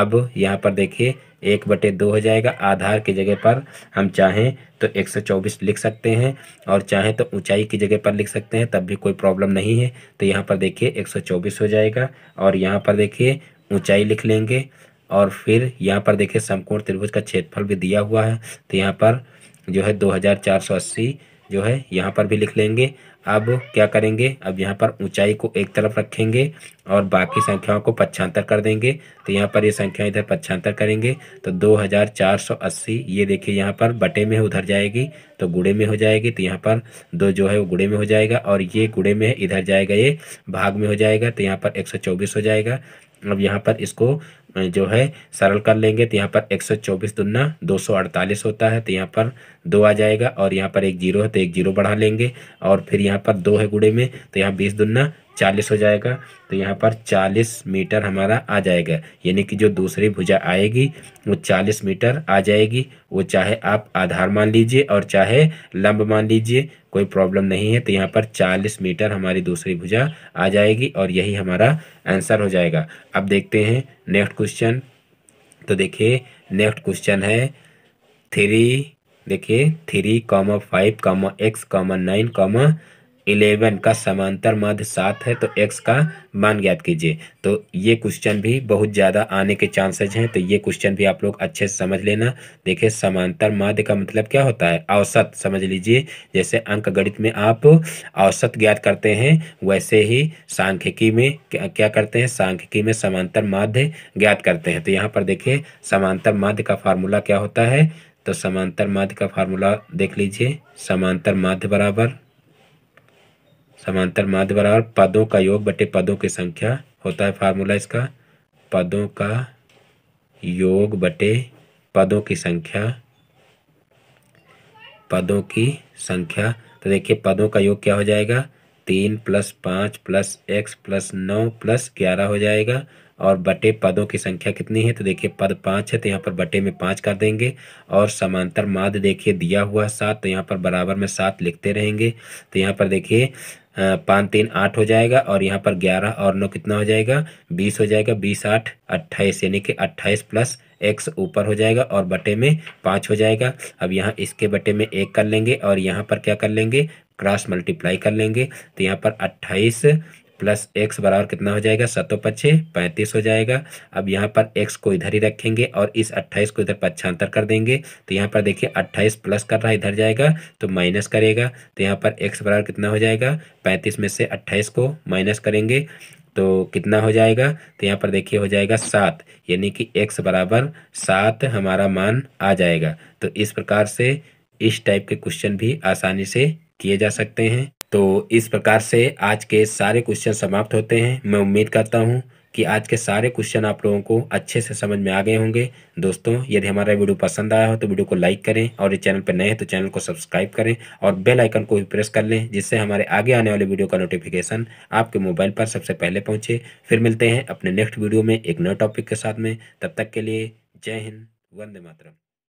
अब यहाँ पर देखिए एक बटे दो हो जाएगा आधार की जगह पर हम चाहें तो एक सौ चौबीस लिख सकते हैं और चाहें तो ऊंचाई की जगह पर लिख सकते हैं तब भी कोई प्रॉब्लम नहीं है तो यहाँ पर देखिए एक सौ चौबीस हो जाएगा और यहाँ पर देखिए ऊंचाई लिख लेंगे और फिर यहाँ पर देखिए समकोण त्रिभुज का क्षेत्रफल भी दिया हुआ है तो यहाँ पर जो है दो हज़ार चार सौ अस्सी जो है यहाँ पर भी लिख लेंगे अब क्या करेंगे अब यहाँ पर ऊंचाई को एक तरफ रखेंगे और बाकी संख्याओं को पक्षांतर कर देंगे तो यहाँ पर ये यह संख्या इधर पक्षांतर करेंगे तो 2480 ये देखिए यहाँ पर बटे में उधर जाएगी तो गुड़े में हो जाएगी तो यहाँ पर दो जो है वो गुड़े में हो जाएगा और ये गुड़े में इधर जाएगा ये भाग में हो जाएगा तो यहाँ पर एक हो जाएगा अब यहाँ पर इसको जो है सरल कर लेंगे तो यहाँ पर एक सौ चौबीस दुना दो सौ अड़तालीस होता है तो यहाँ पर दो आ जाएगा और यहाँ पर एक जीरो है तो एक जीरो बढ़ा लेंगे और फिर यहाँ पर दो है गुड़े में तो यहाँ बीस दुना चालीस हो जाएगा तो यहाँ पर चालीस मीटर हमारा आ जाएगा यानी कि जो दूसरी भुजा आएगी वो चालीस मीटर आ जाएगी वो चाहे आप आधार मान लीजिए और चाहे लंब मान लीजिए कोई प्रॉब्लम नहीं है तो यहाँ पर चालीस मीटर हमारी दूसरी भुजा आ जाएगी और यही हमारा आंसर हो जाएगा अब देखते हैं नेक्स्ट क्वेश्चन तो देखिए नेक्स्ट क्वेश्चन है थ्री देखिए three comma five comma x comma nine comma eleven का समांतर मध्य सात है तो एक्स का मान ज्ञात कीजिए तो ये क्वेश्चन भी बहुत ज़्यादा आने के चांसेज हैं तो ये क्वेश्चन भी आप लोग अच्छे से समझ लेना देखिए समांतर माध्य का मतलब क्या होता है औसत समझ लीजिए जैसे अंक गणित में आप औसत ज्ञात करते हैं वैसे ही सांख्यिकी में क्या, क्या करते हैं सांख्यिकी में समांतर माध्य ज्ञात करते हैं तो यहाँ पर देखिए समांतर माध्य का फार्मूला क्या होता है तो समांतर माध्य का फार्मूला देख लीजिए समांतर माध्य बराबर समांतर माध्य बराबर पदों का योग बटे पदों की संख्या होता है फार्मूला इसका पदों का योग बटे पदों की संख्या पदों की संख्या तो देखिए पदों का योग क्या हो जाएगा तीन प्लस पाँच प्लस एक्स प्लस नौ प्लस ग्यारह हो जाएगा और बटे पदों की संख्या कितनी है तो देखिए पद पाँच है तो यहाँ पर बटे में पाँच कर देंगे और समांतर माद देखिए दिया हुआ सात तो यहाँ पर बराबर में सात लिखते रहेंगे तो यहाँ पर देखिए पाँच तीन आठ हो जाएगा और यहाँ पर ग्यारह और नौ कितना हो जाएगा बीस हो जाएगा बीस आठ अट्ठाईस यानी कि अट्ठाईस प्लस एक्स ऊपर हो जाएगा और बटे में पाँच हो जाएगा अब यहाँ इसके बटे में एक कर लेंगे और यहाँ पर क्या कर लेंगे क्रॉस मल्टीप्लाई कर लेंगे तो यहाँ पर अट्ठाईस प्लस एक्स बराबर कितना हो जाएगा सतो पच्छे पैंतीस हो जाएगा अब यहाँ पर एक्स को इधर ही रखेंगे और इस अट्ठाईस को इधर पच्छांतर कर देंगे तो यहाँ पर देखिए अट्ठाईस प्लस कर रहा है इधर जाएगा तो माइनस करेगा तो यहाँ पर एक्स बराबर कितना हो जाएगा पैंतीस में से अट्ठाईस को माइनस करेंगे तो कितना हो जाएगा तो यहाँ पर देखिए हो जाएगा सात यानी कि एक्स बराबर सात हमारा मान आ जाएगा तो इस प्रकार से इस टाइप के क्वेश्चन भी आसानी से किए जा सकते हैं तो इस प्रकार से आज के सारे क्वेश्चन समाप्त होते हैं मैं उम्मीद करता हूँ कि आज के सारे क्वेश्चन आप लोगों को अच्छे से समझ में आ गए होंगे दोस्तों यदि हमारा वीडियो पसंद आया हो तो वीडियो को लाइक करें और ये चैनल पर नए हैं तो चैनल को सब्सक्राइब करें और बेल आइकन को भी प्रेस कर लें जिससे हमारे आगे आने वाले वीडियो का नोटिफिकेशन आपके मोबाइल पर सबसे पहले पहुँचे फिर मिलते हैं अपने नेक्स्ट वीडियो में एक नए टॉपिक के साथ में तब तक के लिए जय हिंद वंदे मातरम